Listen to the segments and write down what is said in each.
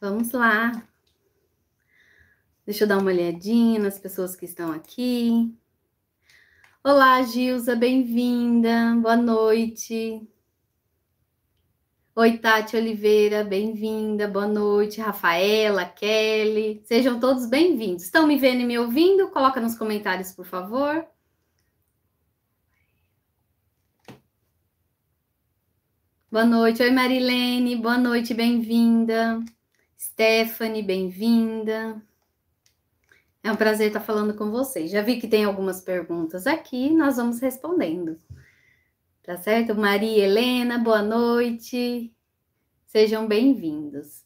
Vamos lá. Deixa eu dar uma olhadinha nas pessoas que estão aqui. Olá, Gilza, bem-vinda. Boa noite. Oi, Tati Oliveira, bem-vinda. Boa noite, Rafaela, Kelly. Sejam todos bem-vindos. Estão me vendo e me ouvindo? Coloca nos comentários, por favor. Boa noite. Oi, Marilene. Boa noite, bem-vinda. Stephanie, bem-vinda. É um prazer estar falando com vocês. Já vi que tem algumas perguntas aqui, nós vamos respondendo. Tá certo? Maria Helena, boa noite. Sejam bem-vindos.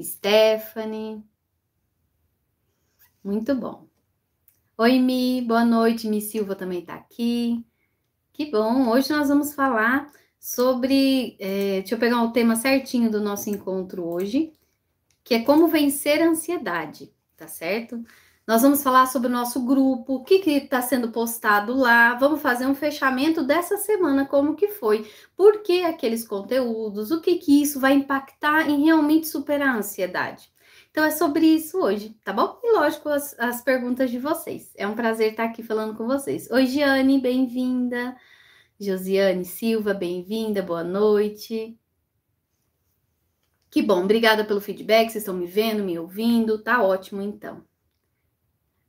Stephanie. Muito bom. Oi, Mi, boa noite. Mi Silva também está aqui. Que bom! Hoje nós vamos falar sobre. É, deixa eu pegar o tema certinho do nosso encontro hoje que é como vencer a ansiedade, tá certo? Nós vamos falar sobre o nosso grupo, o que está sendo postado lá, vamos fazer um fechamento dessa semana, como que foi, por que aqueles conteúdos, o que, que isso vai impactar em realmente superar a ansiedade. Então é sobre isso hoje, tá bom? E lógico, as, as perguntas de vocês. É um prazer estar aqui falando com vocês. Oi, Giane, bem-vinda. Josiane Silva, bem-vinda, boa noite. Que bom, obrigada pelo feedback, vocês estão me vendo, me ouvindo, tá ótimo então.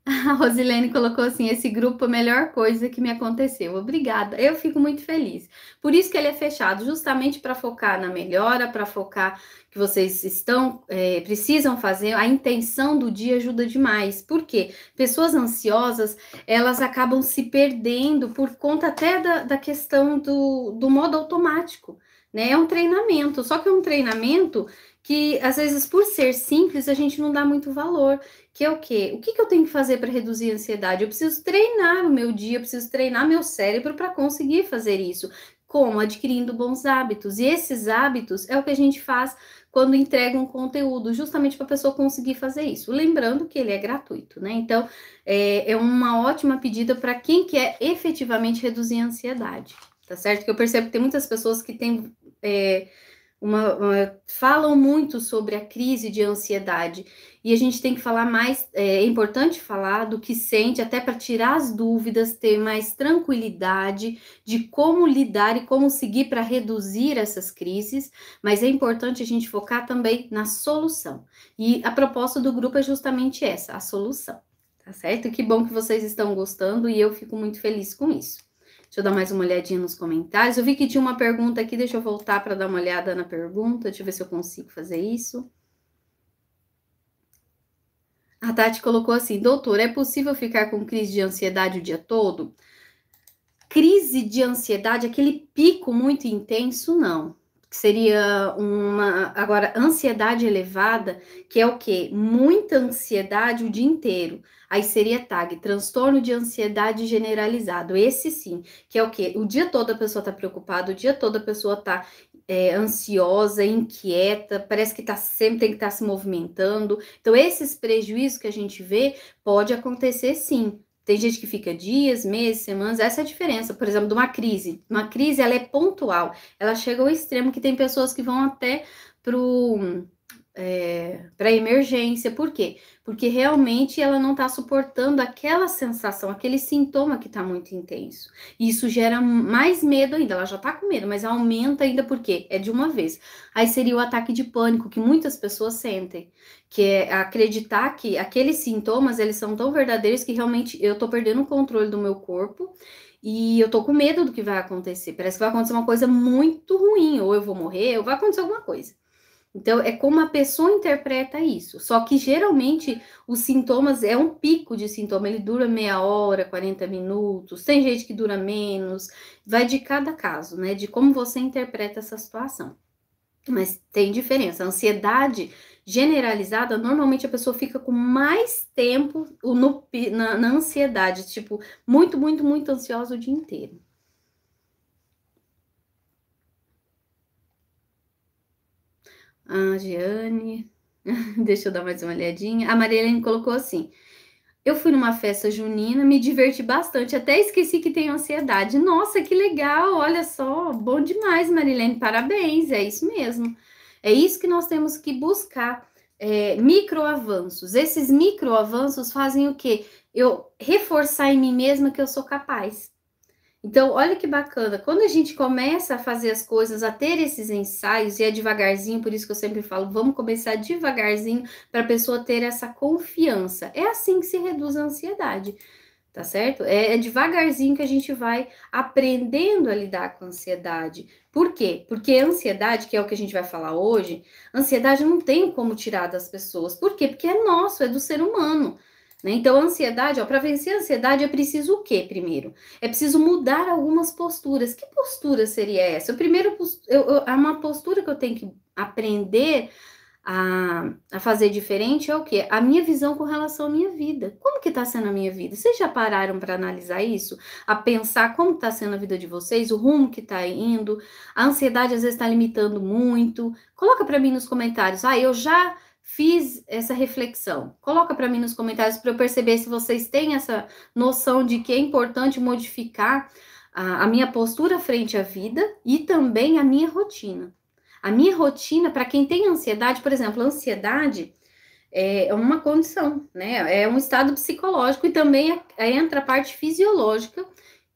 A Rosilene colocou assim: esse grupo é a melhor coisa que me aconteceu. Obrigada, eu fico muito feliz. Por isso que ele é fechado, justamente para focar na melhora, para focar que vocês estão, é, precisam fazer. A intenção do dia ajuda demais. Por quê? Pessoas ansiosas, elas acabam se perdendo por conta até da, da questão do, do modo automático né? É um treinamento, só que é um treinamento que às vezes por ser simples a gente não dá muito valor, que é o quê? O que, que eu tenho que fazer para reduzir a ansiedade? Eu preciso treinar o meu dia, eu preciso treinar meu cérebro para conseguir fazer isso. Como? Adquirindo bons hábitos. E esses hábitos é o que a gente faz quando entrega um conteúdo, justamente para a pessoa conseguir fazer isso. Lembrando que ele é gratuito, né? Então, é, é uma ótima pedida para quem quer efetivamente reduzir a ansiedade tá certo? Que eu percebo que tem muitas pessoas que têm é, uma, uma, falam muito sobre a crise de ansiedade e a gente tem que falar mais, é, é importante falar do que sente, até para tirar as dúvidas, ter mais tranquilidade de como lidar e como seguir para reduzir essas crises, mas é importante a gente focar também na solução. E a proposta do grupo é justamente essa, a solução, tá certo? Que bom que vocês estão gostando e eu fico muito feliz com isso. Deixa eu dar mais uma olhadinha nos comentários. Eu vi que tinha uma pergunta aqui, deixa eu voltar para dar uma olhada na pergunta, deixa eu ver se eu consigo fazer isso. A Tati colocou assim: doutor, é possível ficar com crise de ansiedade o dia todo? Crise de ansiedade, aquele pico muito intenso, não que seria uma agora ansiedade elevada, que é o que? Muita ansiedade o dia inteiro. Aí seria TAG, transtorno de ansiedade generalizado. Esse sim, que é o que? O dia todo a pessoa tá preocupada, o dia todo a pessoa tá é, ansiosa, inquieta, parece que tá sempre tem que estar tá se movimentando. Então esses prejuízos que a gente vê pode acontecer sim, tem gente que fica dias, meses, semanas. Essa é a diferença, por exemplo, de uma crise. Uma crise, ela é pontual. Ela chega ao extremo que tem pessoas que vão até pro é, para emergência. Por quê? Porque realmente ela não está suportando aquela sensação, aquele sintoma que está muito intenso. E isso gera mais medo ainda. Ela já está com medo, mas aumenta ainda porque é de uma vez. Aí seria o ataque de pânico que muitas pessoas sentem, que é acreditar que aqueles sintomas eles são tão verdadeiros que realmente eu estou perdendo o controle do meu corpo e eu tô com medo do que vai acontecer. Parece que vai acontecer uma coisa muito ruim, ou eu vou morrer, ou vai acontecer alguma coisa. Então, é como a pessoa interpreta isso. Só que geralmente os sintomas é um pico de sintoma, ele dura meia hora, 40 minutos, tem gente que dura menos, vai de cada caso, né? De como você interpreta essa situação. Mas tem diferença. A ansiedade generalizada, normalmente a pessoa fica com mais tempo no, na, na ansiedade, tipo, muito, muito, muito ansiosa o dia inteiro. A ah, Jeane, deixa eu dar mais uma olhadinha. A Marilene colocou assim: Eu fui numa festa junina, me diverti bastante, até esqueci que tenho ansiedade. Nossa, que legal! Olha só, bom demais, Marilene, parabéns, é isso mesmo. É isso que nós temos que buscar. É, microavanços. Esses microavanços fazem o quê? Eu reforçar em mim mesma que eu sou capaz. Então, olha que bacana, quando a gente começa a fazer as coisas, a ter esses ensaios, e é devagarzinho, por isso que eu sempre falo, vamos começar devagarzinho para a pessoa ter essa confiança. É assim que se reduz a ansiedade, tá certo? É, é devagarzinho que a gente vai aprendendo a lidar com a ansiedade. Por quê? Porque a ansiedade, que é o que a gente vai falar hoje, ansiedade não tem como tirar das pessoas. Por quê? Porque é nosso, é do ser humano. Né? Então, a ansiedade, para vencer a ansiedade é preciso o quê primeiro? É preciso mudar algumas posturas. Que postura seria essa? O primeiro, eu, eu, é uma postura que eu tenho que aprender a, a, fazer diferente é o que A minha visão com relação à minha vida. Como que está sendo a minha vida? Vocês já pararam para analisar isso? A pensar como está sendo a vida de vocês, o rumo que está indo, a ansiedade às vezes está limitando muito. Coloca para mim nos comentários. Ah, eu já fiz essa reflexão? Coloca para mim nos comentários para eu perceber se vocês têm essa noção de que é importante modificar a, a minha postura frente à vida e também a minha rotina. A minha rotina, para quem tem ansiedade, por exemplo, ansiedade é, é uma condição, né? É um estado psicológico e também é, é, entra a parte fisiológica,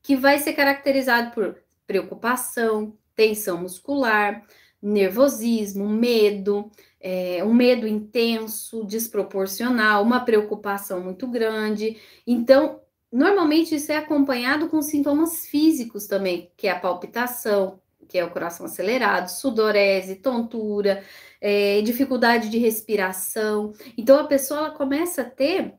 que vai ser caracterizado por preocupação, tensão muscular, nervosismo, medo, é, um medo intenso, desproporcional, uma preocupação muito grande. Então, normalmente isso é acompanhado com sintomas físicos também, que é a palpitação, que é o coração acelerado, sudorese, tontura, é, dificuldade de respiração. Então a pessoa começa a ter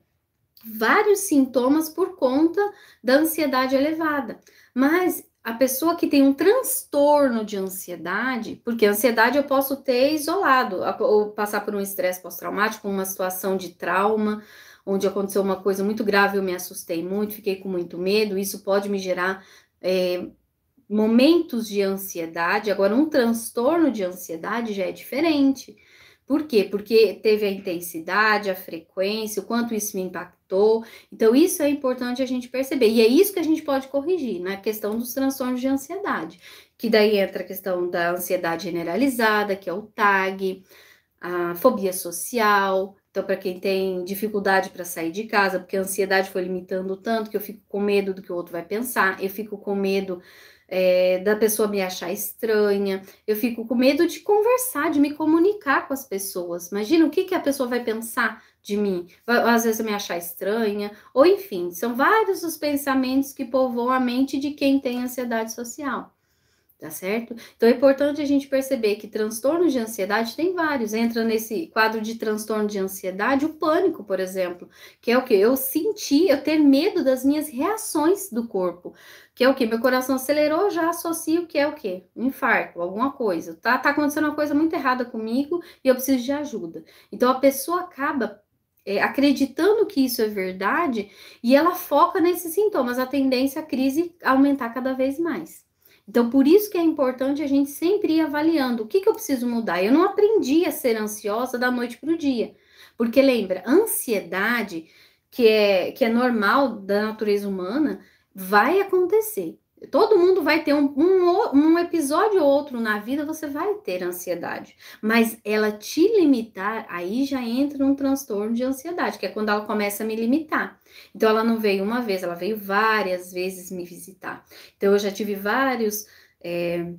vários sintomas por conta da ansiedade elevada. Mas a pessoa que tem um transtorno de ansiedade, porque ansiedade eu posso ter isolado, ou passar por um estresse pós-traumático, uma situação de trauma, onde aconteceu uma coisa muito grave, eu me assustei muito, fiquei com muito medo, isso pode me gerar é, momentos de ansiedade. Agora, um transtorno de ansiedade já é diferente. Por quê? Porque teve a intensidade, a frequência, o quanto isso me impactou. Então, isso é importante a gente perceber. E é isso que a gente pode corrigir na né? questão dos transtornos de ansiedade. Que daí entra a questão da ansiedade generalizada, que é o TAG, a fobia social. Então, para quem tem dificuldade para sair de casa, porque a ansiedade foi limitando tanto que eu fico com medo do que o outro vai pensar, eu fico com medo é, da pessoa me achar estranha, eu fico com medo de conversar, de me comunicar com as pessoas. Imagina o que, que a pessoa vai pensar de mim, às vezes me achar estranha, ou enfim, são vários os pensamentos que povoam a mente de quem tem ansiedade social tá certo? Então é importante a gente perceber que transtornos de ansiedade tem vários. Entra nesse quadro de transtorno de ansiedade o pânico, por exemplo, que é o que eu senti, eu ter medo das minhas reações do corpo, que é o que meu coração acelerou, já associo que é o que um infarto, alguma coisa. Tá, tá acontecendo uma coisa muito errada comigo e eu preciso de ajuda. Então a pessoa acaba é, acreditando que isso é verdade e ela foca nesses sintomas, a tendência à crise aumentar cada vez mais. Então, por isso que é importante a gente sempre ir avaliando o que, que eu preciso mudar. Eu não aprendi a ser ansiosa da noite para o dia. Porque lembra, ansiedade, que é, que é normal da natureza humana, vai acontecer. Todo mundo vai ter um, um, um, episódio ou outro na vida, você vai ter ansiedade. Mas ela te limitar, aí já entra um transtorno de ansiedade, que é quando ela começa a me limitar. Então, ela não veio uma vez, ela veio várias vezes me visitar. Então, eu já tive vários. É,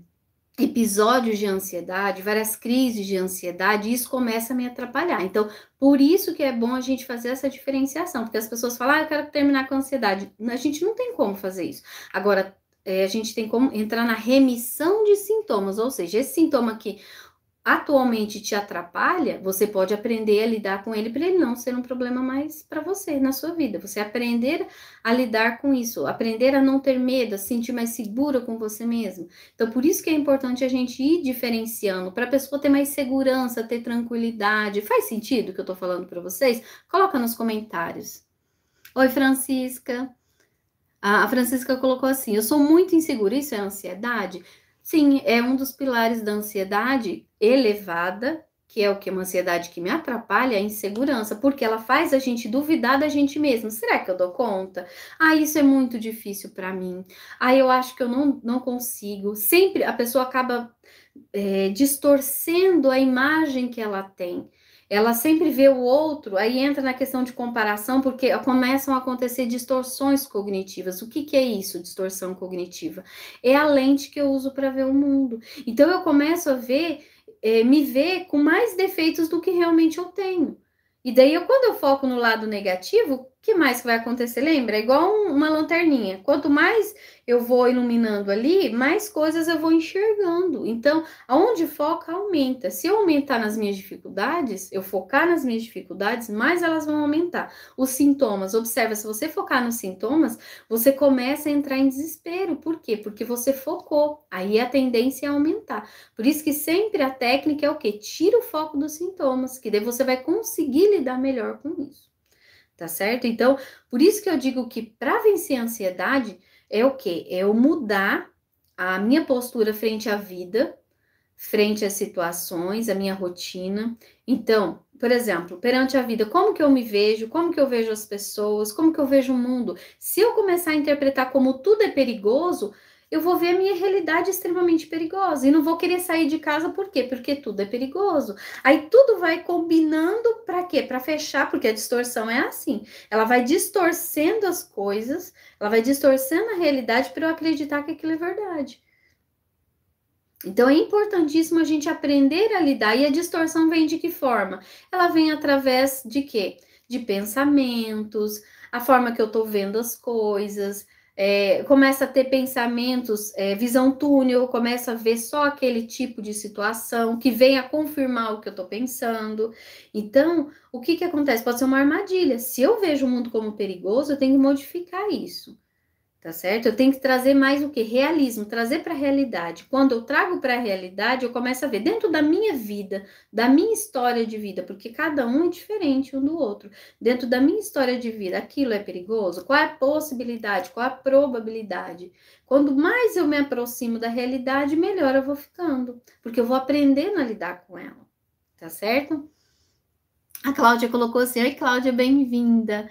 episódios de ansiedade, várias crises de ansiedade, e isso começa a me atrapalhar. Então, por isso que é bom a gente fazer essa diferenciação, porque as pessoas falam, ah, eu quero terminar com ansiedade. A gente não tem como fazer isso. Agora, é, a gente tem como entrar na remissão de sintomas, ou seja, esse sintoma que atualmente te atrapalha, você pode aprender a lidar com ele para ele não ser um problema mais para você na sua vida. Você aprender a lidar com isso, aprender a não ter medo, a se sentir mais segura com você mesmo. Então, por isso que é importante a gente ir diferenciando para a pessoa ter mais segurança, ter tranquilidade. Faz sentido o que eu estou falando para vocês? Coloca nos comentários. Oi, Francisca. A, a Francisca colocou assim: Eu sou muito insegura, isso é ansiedade? Sim, é um dos pilares da ansiedade elevada, que é o que? Uma ansiedade que me atrapalha, é a insegurança, porque ela faz a gente duvidar da gente mesmo. Será que eu dou conta? Ah, isso é muito difícil para mim. Ah, eu acho que eu não, não consigo. Sempre a pessoa acaba é, distorcendo a imagem que ela tem. Ela sempre vê o outro, aí entra na questão de comparação, porque começam a acontecer distorções cognitivas. O que, que é isso, distorção cognitiva? É a lente que eu uso para ver o mundo. Então eu começo a ver, é, me ver com mais defeitos do que realmente eu tenho. E daí, eu, quando eu foco no lado negativo, que mais que vai acontecer? Lembra? É igual uma lanterninha. Quanto mais eu vou iluminando ali, mais coisas eu vou enxergando. Então, aonde foca, aumenta. Se eu aumentar nas minhas dificuldades, eu focar nas minhas dificuldades, mais elas vão aumentar. Os sintomas, observa, se você focar nos sintomas, você começa a entrar em desespero. Por quê? Porque você focou. Aí a tendência é aumentar. Por isso que sempre a técnica é o quê? Tira o foco dos sintomas, que daí você vai conseguir lidar melhor com isso tá certo? Então, por isso que eu digo que para vencer a ansiedade é o quê? É eu mudar a minha postura frente à vida, frente às situações, a minha rotina. Então, por exemplo, perante a vida, como que eu me vejo, como que eu vejo as pessoas, como que eu vejo o mundo. Se eu começar a interpretar como tudo é perigoso, eu vou ver a minha realidade extremamente perigosa e não vou querer sair de casa por quê? Porque tudo é perigoso. Aí tudo vai combinando para quê? Para fechar, porque a distorção é assim. Ela vai distorcendo as coisas, ela vai distorcendo a realidade para eu acreditar que aquilo é verdade. Então é importantíssimo a gente aprender a lidar e a distorção vem de que forma? Ela vem através de quê? De pensamentos, a forma que eu estou vendo as coisas, é, começa a ter pensamentos, é, visão túnel, começa a ver só aquele tipo de situação que vem a confirmar o que eu estou pensando. Então, o que, que acontece? Pode ser uma armadilha. Se eu vejo o mundo como perigoso, eu tenho que modificar isso tá certo? Eu tenho que trazer mais o que? Realismo, trazer para a realidade. Quando eu trago para a realidade, eu começo a ver dentro da minha vida, da minha história de vida, porque cada um é diferente um do outro. Dentro da minha história de vida, aquilo é perigoso? Qual é a possibilidade? Qual é a probabilidade? Quando mais eu me aproximo da realidade, melhor eu vou ficando, porque eu vou aprendendo a lidar com ela, tá certo? A Cláudia colocou assim: Oi, Cláudia, bem-vinda.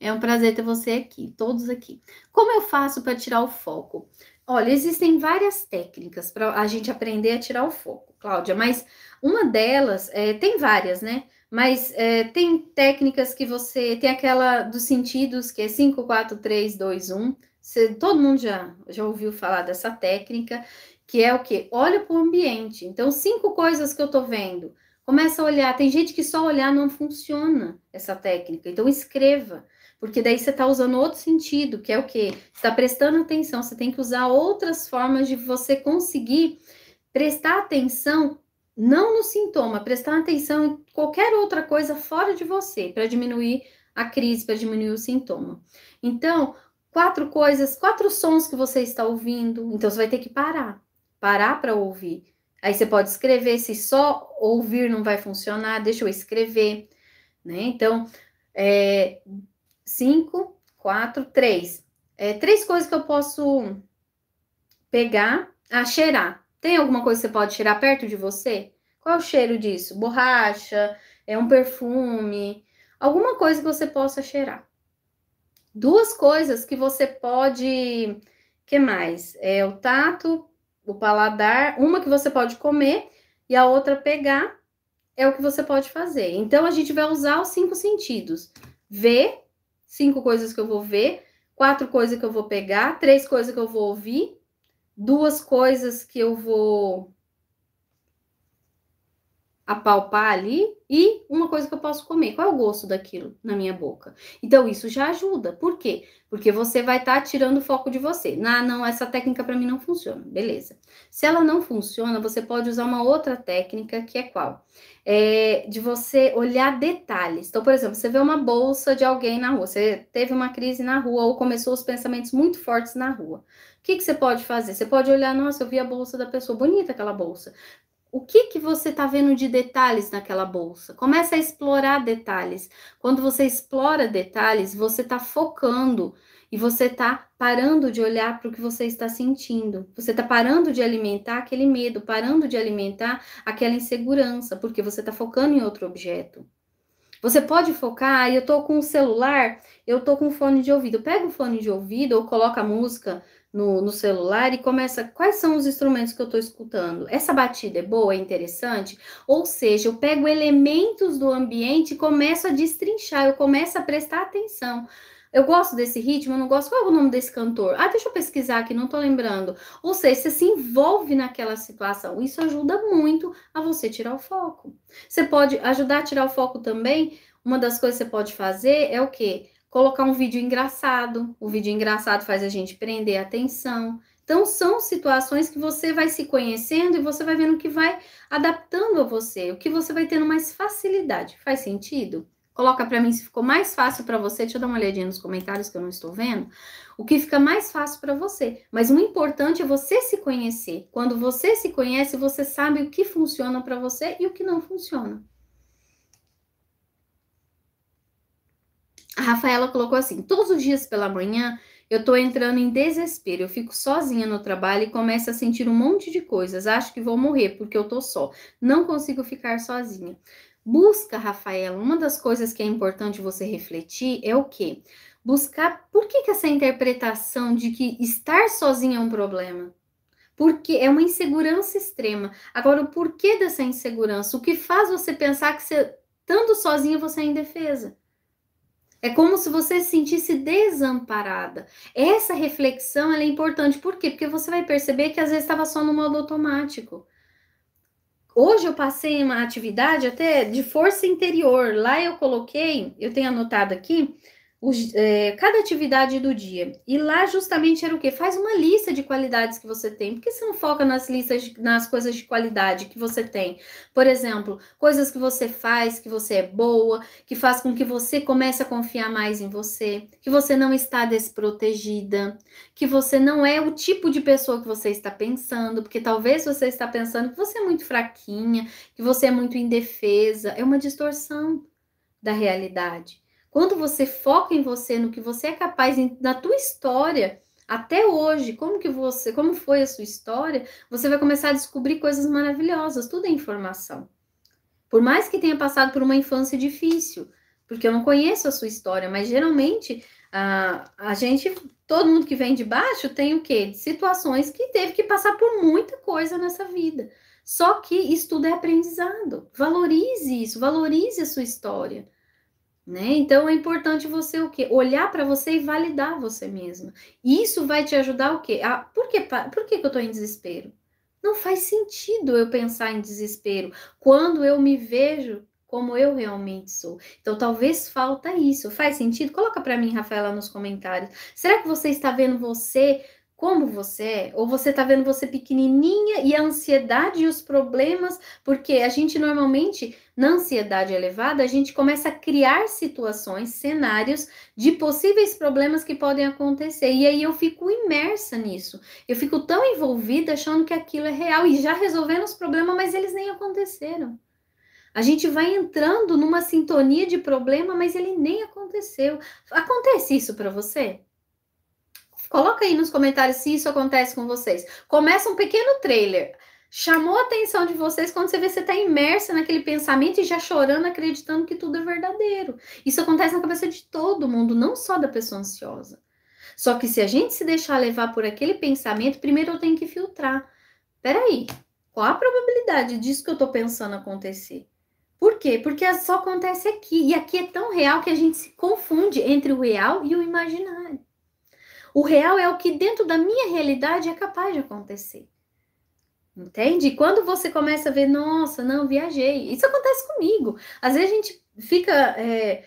É um prazer ter você aqui, todos aqui. Como eu faço para tirar o foco? Olha, existem várias técnicas para a gente aprender a tirar o foco, Cláudia, mas uma delas, é, tem várias, né? Mas é, tem técnicas que você. Tem aquela dos sentidos, que é 5, 4, 3, 2, 1. Você, todo mundo já, já ouviu falar dessa técnica, que é o que? Olha para o ambiente. Então, cinco coisas que eu estou vendo. Começa a olhar. Tem gente que só olhar não funciona essa técnica. Então, escreva. Porque daí você está usando outro sentido, que é o quê? Você está prestando atenção, você tem que usar outras formas de você conseguir prestar atenção não no sintoma, prestar atenção em qualquer outra coisa fora de você para diminuir a crise, para diminuir o sintoma. Então, quatro coisas, quatro sons que você está ouvindo, então você vai ter que parar, parar para ouvir. Aí você pode escrever, se só ouvir não vai funcionar, deixa eu escrever, né? Então, é, cinco, quatro, três. É, três coisas que eu posso pegar a cheirar. Tem alguma coisa que você pode cheirar perto de você? Qual é o cheiro disso? Borracha? É um perfume? Alguma coisa que você possa cheirar. Duas coisas que você pode. que mais? É o tato, o paladar. Uma que você pode comer e a outra pegar. É o que você pode fazer. Então a gente vai usar os cinco sentidos: ver, cinco coisas que eu vou ver, quatro coisas que eu vou pegar, três coisas que eu vou ouvir, duas coisas que eu vou apalpar ali e uma coisa que eu posso comer. Qual é o gosto daquilo na minha boca? Então isso já ajuda. Por quê? Porque você vai estar tá tirando o foco de você. Ah, não, essa técnica para mim não funciona. Beleza. Se ela não funciona, você pode usar uma outra técnica que é qual? É de você olhar detalhes. Então, por exemplo, você vê uma bolsa de alguém na rua, você teve uma crise na rua ou começou os pensamentos muito fortes na rua. O que, que você pode fazer? Você pode olhar, nossa, eu vi a bolsa da pessoa, bonita aquela bolsa o que que você está vendo de detalhes naquela bolsa? Começa a explorar detalhes. Quando você explora detalhes, você está focando e você está parando de olhar para o que você está sentindo. Você está parando de alimentar aquele medo, parando de alimentar aquela insegurança, porque você está focando em outro objeto. Você pode focar, eu estou com o celular, eu estou com fone de ouvido. Pega o fone de ouvido ou coloca a música no, no, celular e começa quais são os instrumentos que eu estou escutando. Essa batida é boa, é interessante? Ou seja, eu pego elementos do ambiente e começo a destrinchar, eu começo a prestar atenção. Eu gosto desse ritmo, eu não gosto. Qual é o nome desse cantor? Ah, deixa eu pesquisar aqui, não estou lembrando. Ou seja, você se envolve naquela situação. Isso ajuda muito a você tirar o foco. Você pode ajudar a tirar o foco também. Uma das coisas que você pode fazer é o quê? Colocar um vídeo engraçado, o vídeo engraçado faz a gente prender a atenção. Então, são situações que você vai se conhecendo e você vai vendo que vai adaptando a você, o que você vai tendo mais facilidade. Faz sentido? Coloca para mim se ficou mais fácil para você. Deixa eu dar uma olhadinha nos comentários que eu não estou vendo. O que fica mais fácil para você. Mas o importante é você se conhecer. Quando você se conhece, você sabe o que funciona para você e o que não funciona. A Rafaela colocou assim: todos os dias pela manhã eu tô entrando em desespero, eu fico sozinha no trabalho e começo a sentir um monte de coisas. Acho que vou morrer porque eu tô só. Não consigo ficar sozinha. Busca, Rafaela, uma das coisas que é importante você refletir é o quê? Buscar por que, que essa interpretação de que estar sozinha é um problema? porque é uma insegurança extrema. Agora, o porquê dessa insegurança? O que faz você pensar que você, estando sozinha, você é indefesa? É como se você se sentisse desamparada. Essa reflexão é importante. Por quê? Porque você vai perceber que às vezes estava só no modo automático. Hoje eu passei uma atividade até de força interior. Lá eu coloquei, eu tenho anotado aqui, os, é, cada atividade do dia. E lá justamente era o quê? Faz uma lista de qualidades que você tem. Por que você não foca nas listas, de, nas coisas de qualidade que você tem? Por exemplo, coisas que você faz, que você é boa, que faz com que você comece a confiar mais em você, que você não está desprotegida, que você não é o tipo de pessoa que você está pensando, porque talvez você está pensando que você é muito fraquinha, que você é muito indefesa. É uma distorção da realidade. Quando você foca em você, no que você é capaz, na tua história, até hoje, como que você, como foi a sua história, você vai começar a descobrir coisas maravilhosas, tudo é informação. Por mais que tenha passado por uma infância difícil, porque eu não conheço a sua história, mas geralmente a, a gente, todo mundo que vem de baixo tem o quê? Situações que teve que passar por muita coisa nessa vida. Só que isso tudo é aprendizado. Valorize isso, valorize a sua história. Né? Então é importante você o quê? Olhar para você e validar você mesma. isso vai te ajudar o quê? A, ah, por que, por que, que eu estou em desespero? Não faz sentido eu pensar em desespero quando eu me vejo como eu realmente sou. Então talvez falta isso. Faz sentido? Coloca para mim, Rafaela, nos comentários. Será que você está vendo você como você é, ou você está vendo você pequenininha e a ansiedade e os problemas, porque a gente normalmente, na ansiedade elevada, a gente começa a criar situações, cenários de possíveis problemas que podem acontecer. E aí eu fico imersa nisso. Eu fico tão envolvida achando que aquilo é real e já resolvendo os problemas, mas eles nem aconteceram. A gente vai entrando numa sintonia de problema, mas ele nem aconteceu. Acontece isso para você? Coloca aí nos comentários se isso acontece com vocês. Começa um pequeno trailer. Chamou a atenção de vocês quando você vê você está imersa naquele pensamento e já chorando, acreditando que tudo é verdadeiro. Isso acontece na cabeça de todo mundo, não só da pessoa ansiosa. Só que se a gente se deixar levar por aquele pensamento, primeiro eu tenho que filtrar. Peraí, qual a probabilidade disso que eu estou pensando acontecer? Por quê? Porque só acontece aqui. E aqui é tão real que a gente se confunde entre o real e o imaginário. O real é o que dentro da minha realidade é capaz de acontecer. Entende? Quando você começa a ver, nossa, não, viajei. Isso acontece comigo. Às vezes a gente fica é,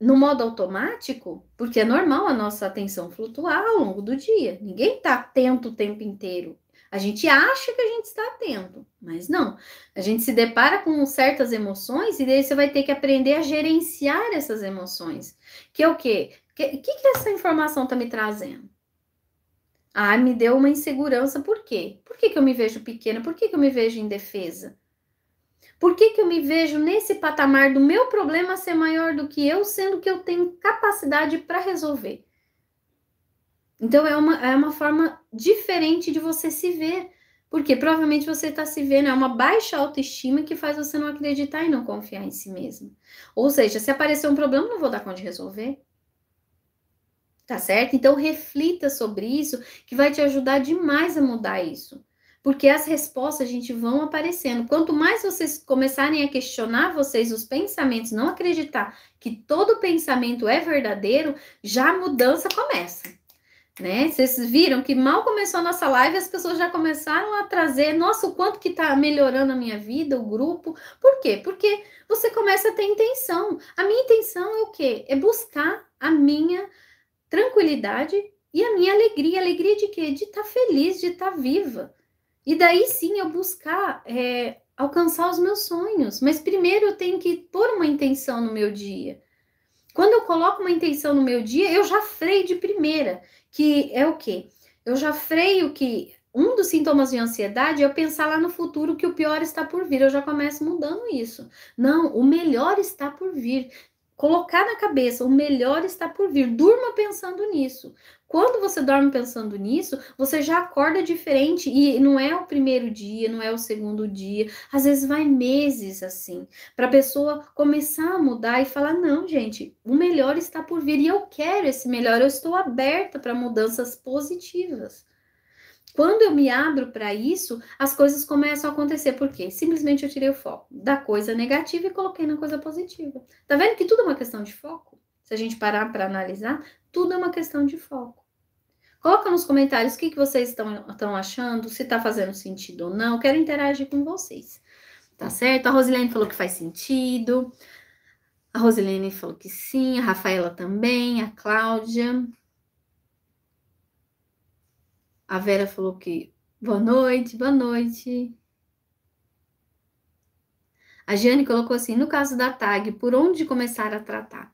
no modo automático, porque é normal a nossa atenção flutuar ao longo do dia. Ninguém está atento o tempo inteiro. A gente acha que a gente está atento, mas não. A gente se depara com certas emoções e daí você vai ter que aprender a gerenciar essas emoções. Que é o quê? O que, que, que essa informação está me trazendo? Ah, me deu uma insegurança, por quê? Por que, que eu me vejo pequena? Por que, que eu me vejo indefesa? Por que, que eu me vejo nesse patamar do meu problema ser maior do que eu, sendo que eu tenho capacidade para resolver? Então, é uma, é uma forma diferente de você se ver, porque provavelmente você está se vendo, é uma baixa autoestima que faz você não acreditar e não confiar em si mesmo. Ou seja, se aparecer um problema, não vou dar conta de resolver. Tá certo? Então reflita sobre isso, que vai te ajudar demais a mudar isso. Porque as respostas, gente, vão aparecendo. Quanto mais vocês começarem a questionar vocês os pensamentos, não acreditar que todo pensamento é verdadeiro, já a mudança começa. Né? Vocês viram que mal começou a nossa live, as pessoas já começaram a trazer, nossa, o quanto que está melhorando a minha vida, o grupo. Por quê? Porque você começa a ter intenção. A minha intenção é o quê? É buscar a minha tranquilidade e a minha alegria. Alegria de quê? De estar tá feliz, de estar tá viva. E daí sim eu buscar é, alcançar os meus sonhos. Mas primeiro eu tenho que pôr uma intenção no meu dia. Quando eu coloco uma intenção no meu dia, eu já freio de primeira, que é o quê? Eu já freio que um dos sintomas de ansiedade é eu pensar lá no futuro que o pior está por vir. Eu já começo mudando isso. Não, o melhor está por vir colocar na cabeça, o melhor está por vir. Durma pensando nisso. Quando você dorme pensando nisso, você já acorda diferente e não é o primeiro dia, não é o segundo dia. Às vezes vai meses assim, para a pessoa começar a mudar e falar: "Não, gente, o melhor está por vir e eu quero esse melhor. Eu estou aberta para mudanças positivas." Quando eu me abro para isso, as coisas começam a acontecer. Por quê? Simplesmente eu tirei o foco da coisa negativa e coloquei na coisa positiva. Tá vendo que tudo é uma questão de foco? Se a gente parar para analisar, tudo é uma questão de foco. Coloca nos comentários o que, que vocês estão achando, se está fazendo sentido ou não. quero interagir com vocês. Tá certo? A Rosilene falou que faz sentido. A Rosilene falou que sim, a Rafaela também, a Cláudia. A Vera falou que boa noite, boa noite. A Jane colocou assim: no caso da TAG, por onde começar a tratar?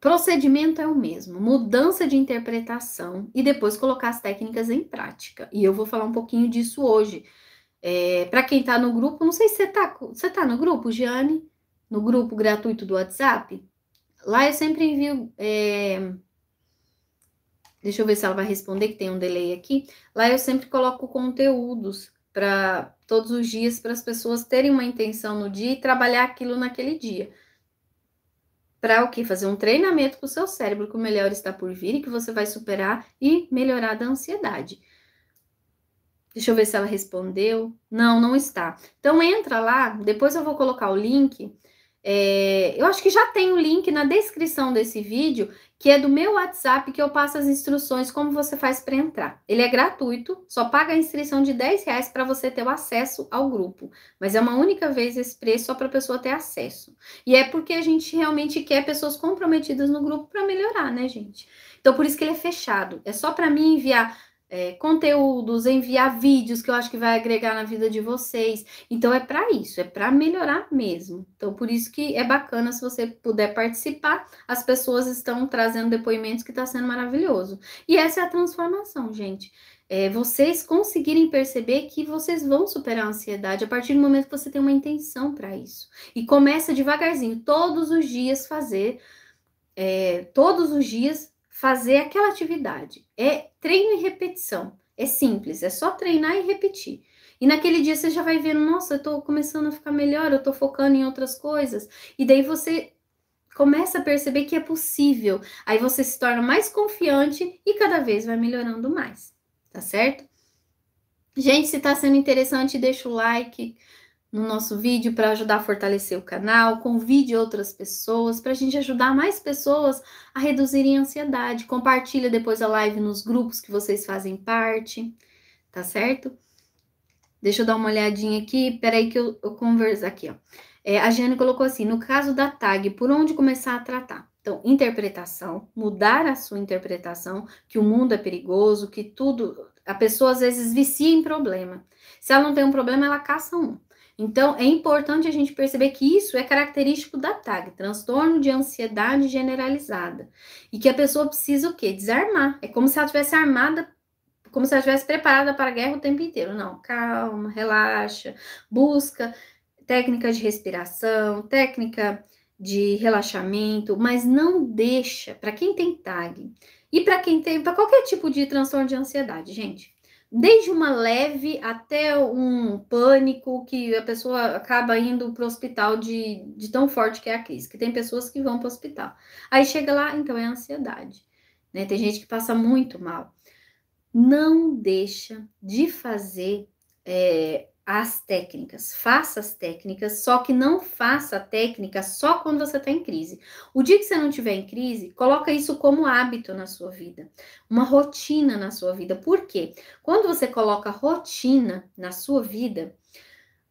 Procedimento é o mesmo, mudança de interpretação e depois colocar as técnicas em prática. E eu vou falar um pouquinho disso hoje. É, Para quem está no grupo, não sei se você está tá no grupo, Jane, no grupo gratuito do WhatsApp. Lá eu sempre envio é, Deixa eu ver se ela vai responder, que tem um delay aqui. Lá eu sempre coloco conteúdos para todos os dias, para as pessoas terem uma intenção no dia e trabalhar aquilo naquele dia. Para o que? Fazer um treinamento para o seu cérebro que o melhor está por vir e que você vai superar e melhorar da ansiedade. Deixa eu ver se ela respondeu. Não, não está. Então entra lá, depois eu vou colocar o link. É, eu acho que já tem o link na descrição desse vídeo que é do meu WhatsApp que eu passo as instruções como você faz para entrar. Ele é gratuito, só paga a inscrição de 10 reais para você ter o acesso ao grupo. Mas é uma única vez esse preço só para a pessoa ter acesso. E é porque a gente realmente quer pessoas comprometidas no grupo para melhorar, né, gente? Então, por isso que ele é fechado. É só para mim enviar é, conteúdos, enviar vídeos que eu acho que vai agregar na vida de vocês. Então é para isso, é para melhorar mesmo. Então por isso que é bacana se você puder participar. As pessoas estão trazendo depoimentos que está sendo maravilhoso. E essa é a transformação, gente. É, vocês conseguirem perceber que vocês vão superar a ansiedade a partir do momento que você tem uma intenção para isso. E começa devagarzinho, todos os dias fazer, é, todos os dias fazer aquela atividade. É treino e repetição. É simples, é só treinar e repetir. E naquele dia você já vai vendo, nossa, eu tô começando a ficar melhor, eu tô focando em outras coisas. E daí você começa a perceber que é possível. Aí você se torna mais confiante e cada vez vai melhorando mais, tá certo? Gente, se tá sendo interessante, deixa o like no nosso vídeo para ajudar a fortalecer o canal, convide outras pessoas para a gente ajudar mais pessoas a reduzirem a ansiedade. Compartilha depois a live nos grupos que vocês fazem parte, tá certo? Deixa eu dar uma olhadinha aqui, peraí que eu, eu converso aqui, ó. É, a Jane colocou assim, no caso da tag, por onde começar a tratar? Então, interpretação, mudar a sua interpretação, que o mundo é perigoso, que tudo... A pessoa às vezes vicia em problema. Se ela não tem um problema, ela caça um. Então, é importante a gente perceber que isso é característico da TAG, transtorno de ansiedade generalizada. E que a pessoa precisa o quê? Desarmar. É como se ela tivesse armada como se ela estivesse preparada para a guerra o tempo inteiro. Não, calma, relaxa, busca técnica de respiração, técnica de relaxamento, mas não deixa para quem tem TAG e para quem tem para qualquer tipo de transtorno de ansiedade, gente desde uma leve até um pânico que a pessoa acaba indo para o hospital de, de, tão forte que é a crise, que tem pessoas que vão para o hospital. Aí chega lá, então é ansiedade. Né? Tem gente que passa muito mal. Não deixa de fazer é, as técnicas. Faça as técnicas, só que não faça a técnica só quando você está em crise. O dia que você não tiver em crise, coloca isso como hábito na sua vida, uma rotina na sua vida. Por quê? Quando você coloca rotina na sua vida,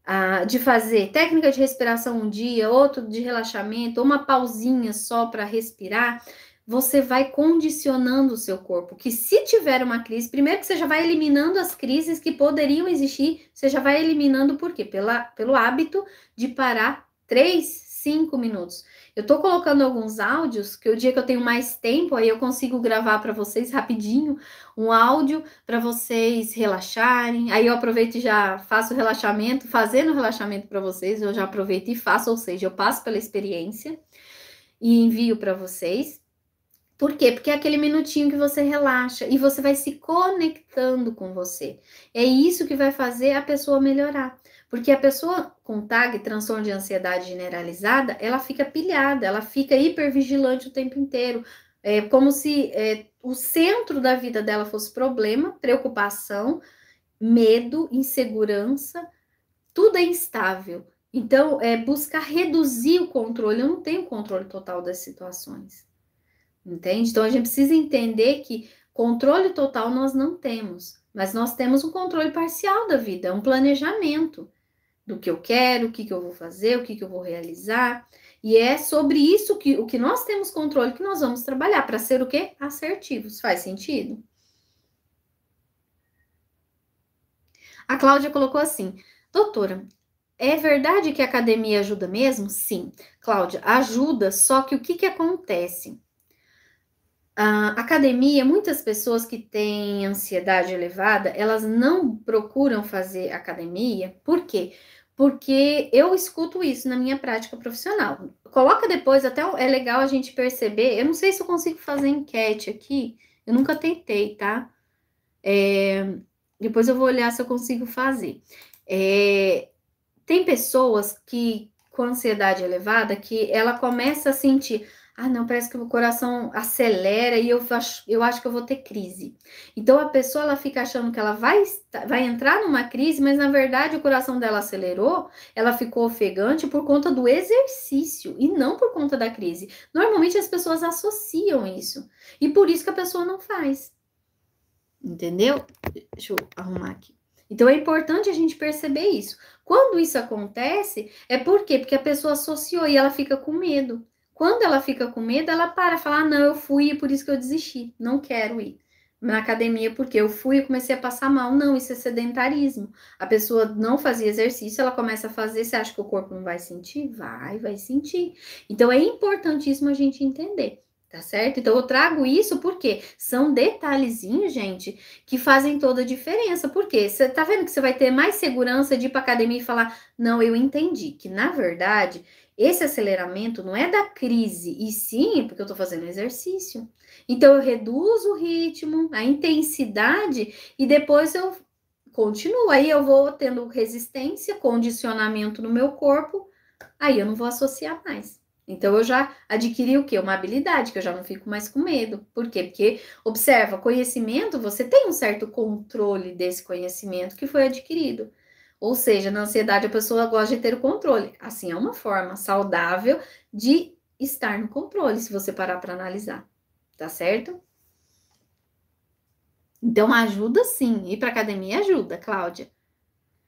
ah, de fazer técnica de respiração um dia, outro de relaxamento, uma pausinha só para respirar, você vai condicionando o seu corpo. Que se tiver uma crise, primeiro que você já vai eliminando as crises que poderiam existir, você já vai eliminando por quê? Pela, pelo hábito de parar três, cinco minutos. Eu tô colocando alguns áudios que o dia que eu tenho mais tempo, aí eu consigo gravar para vocês rapidinho um áudio para vocês relaxarem. Aí eu aproveito e já faço o relaxamento, fazendo o relaxamento para vocês, eu já aproveito e faço, ou seja, eu passo pela experiência e envio para vocês. Por quê? Porque é aquele minutinho que você relaxa e você vai se conectando com você. É isso que vai fazer a pessoa melhorar. Porque a pessoa com TAG, transtorno de ansiedade generalizada, ela fica pilhada, ela fica hipervigilante o tempo inteiro. É como se é, o centro da vida dela fosse problema, preocupação, medo, insegurança, tudo é instável. Então, é buscar reduzir o controle. Eu não tenho controle total das situações entende? Então a gente precisa entender que controle total nós não temos, mas nós temos um controle parcial da vida, é um planejamento do que eu quero, o que, que eu vou fazer, o que, que eu vou realizar. E é sobre isso que o que nós temos controle que nós vamos trabalhar para ser o quê? Assertivos. Faz sentido? A Cláudia colocou assim: "Doutora, é verdade que a academia ajuda mesmo? Sim, Cláudia, ajuda, só que o que, que acontece? A academia, muitas pessoas que têm ansiedade elevada, elas não procuram fazer academia, por quê? Porque eu escuto isso na minha prática profissional. Coloca depois, até é legal a gente perceber. Eu não sei se eu consigo fazer enquete aqui, eu nunca tentei, tá? É, depois eu vou olhar se eu consigo fazer. É, tem pessoas que com ansiedade elevada que ela começa a sentir ah, não, parece que o coração acelera e eu acho, eu acho que eu vou ter crise. Então a pessoa ela fica achando que ela vai, vai entrar numa crise, mas na verdade o coração dela acelerou, ela ficou ofegante por conta do exercício e não por conta da crise. Normalmente as pessoas associam isso e por isso que a pessoa não faz. Entendeu? Deixa eu arrumar aqui. Então é importante a gente perceber isso. Quando isso acontece, é por quê? Porque a pessoa associou e ela fica com medo. Quando ela fica com medo, ela para, fala: ah, não, eu fui e por isso que eu desisti, não quero ir na academia porque eu fui e comecei a passar mal. Não, isso é sedentarismo. A pessoa não fazia exercício, ela começa a fazer, você acha que o corpo não vai sentir? Vai, vai sentir. Então é importantíssimo a gente entender. Tá certo? Então eu trago isso porque são detalhezinhos, gente, que fazem toda a diferença. Porque você tá vendo que você vai ter mais segurança de ir pra academia e falar: "Não, eu entendi que na verdade esse aceleramento não é da crise, e sim porque eu estou fazendo exercício. Então eu reduzo o ritmo, a intensidade, e depois eu continuo. Aí eu vou tendo resistência, condicionamento no meu corpo, aí eu não vou associar mais. Então eu já adquiri o que? Uma habilidade, que eu já não fico mais com medo. Por quê? Porque, observa, conhecimento, você tem um certo controle desse conhecimento que foi adquirido. Ou seja, na ansiedade a pessoa gosta de ter o controle. Assim, é uma forma saudável de estar no controle, se você parar para analisar. Tá certo? Então ajuda sim. Ir para academia ajuda, Cláudia.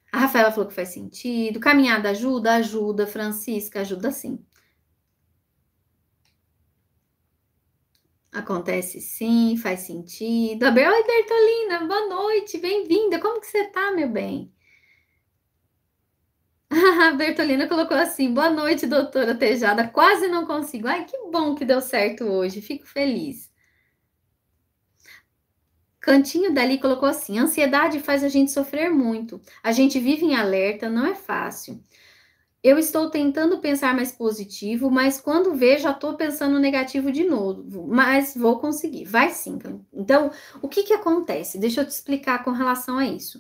A Rafaela falou que faz sentido. Caminhada ajuda? Ajuda. Francisca, ajuda sim. Acontece sim, faz sentido. Abel Bertolina, boa noite, bem-vinda. Como que você tá, meu bem? A Bertolina colocou assim: boa noite, doutora Tejada. Quase não consigo. Ai, que bom que deu certo hoje, fico feliz. Cantinho dali colocou assim: ansiedade faz a gente sofrer muito. A gente vive em alerta, não é fácil. Eu estou tentando pensar mais positivo, mas quando vejo, já estou pensando negativo de novo. Mas vou conseguir, vai sim. Então, o que, que acontece? Deixa eu te explicar com relação a isso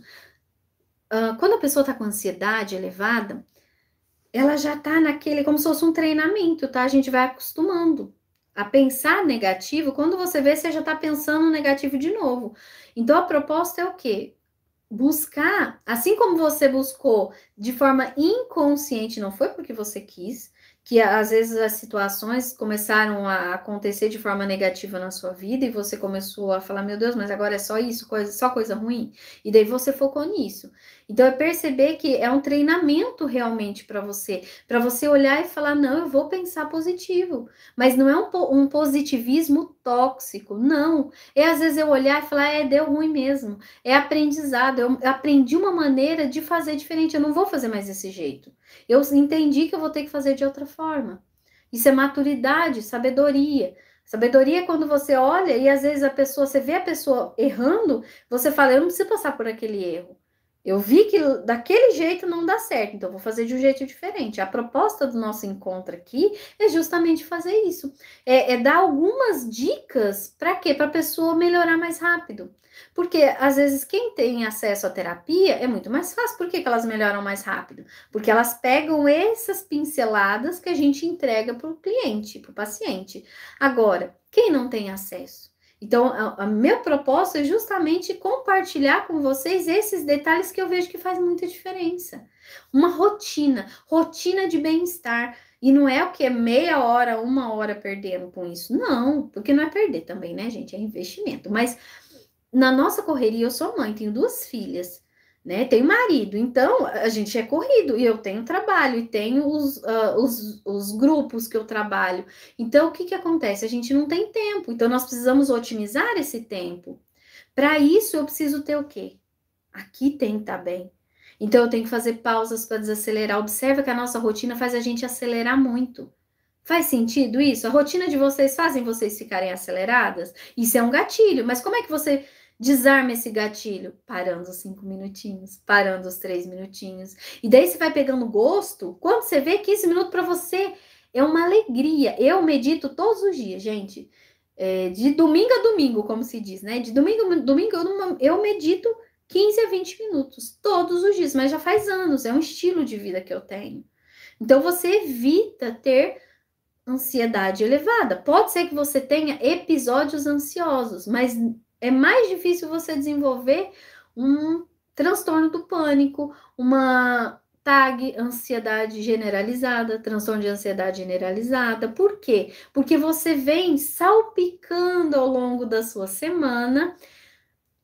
quando a pessoa está com ansiedade elevada, ela já está naquele, como se fosse um treinamento, tá? A gente vai acostumando a pensar negativo. Quando você vê, você já está pensando negativo de novo. Então, a proposta é o quê? Buscar, assim como você buscou de forma inconsciente, não foi porque você quis, que às vezes as situações começaram a acontecer de forma negativa na sua vida e você começou a falar, meu Deus, mas agora é só isso, coisa, só coisa ruim, e daí você focou nisso. Então é perceber que é um treinamento realmente para você, para você olhar e falar, não, eu vou pensar positivo, mas não é um, um positivismo tóxico. Não. É às vezes eu olhar e falar, é, deu ruim mesmo. É aprendizado. Eu aprendi uma maneira de fazer diferente. Eu não vou fazer mais desse jeito. Eu entendi que eu vou ter que fazer de outra forma. Isso é maturidade, sabedoria. Sabedoria é quando você olha e às vezes a pessoa, você vê a pessoa errando, você fala, eu não preciso passar por aquele erro. Eu vi que daquele jeito não dá certo, então vou fazer de um jeito diferente. A proposta do nosso encontro aqui é justamente fazer isso. É, é dar algumas dicas para quê? Para a pessoa melhorar mais rápido. Porque às vezes quem tem acesso à terapia é muito mais fácil. Por que, que elas melhoram mais rápido? Porque elas pegam essas pinceladas que a gente entrega para o cliente, para o paciente. Agora, quem não tem acesso? Então, a, a minha proposta é justamente compartilhar com vocês esses detalhes que eu vejo que faz muita diferença. Uma rotina, rotina de bem-estar. E não é o que é meia hora, uma hora perdendo com isso. Não, porque não é perder também, né, gente? É investimento. Mas na nossa correria, eu sou mãe, tenho duas filhas né? Tenho marido, então a gente é corrido, e eu tenho trabalho, e tenho os, uh, os, os grupos que eu trabalho. Então, o que, que acontece? A gente não tem tempo, então nós precisamos otimizar esse tempo. Para isso, eu preciso ter o quê? Aqui tem tá bem. Então, eu tenho que fazer pausas para desacelerar. Observa que a nossa rotina faz a gente acelerar muito. Faz sentido isso? A rotina de vocês fazem vocês ficarem aceleradas? Isso é um gatilho, mas como é que você Desarma esse gatilho, parando os cinco minutinhos, parando os três minutinhos. E daí você vai pegando gosto. Quando você vê que esse minuto para você é uma alegria. Eu medito todos os dias, gente. É, de domingo a domingo, como se diz, né? De domingo a domingo eu medito 15 a 20 minutos todos os dias, mas já faz anos, é um estilo de vida que eu tenho. Então você evita ter ansiedade elevada. Pode ser que você tenha episódios ansiosos, mas é mais difícil você desenvolver um transtorno do pânico, uma tag ansiedade generalizada, transtorno de ansiedade generalizada. Por quê? Porque você vem salpicando ao longo da sua semana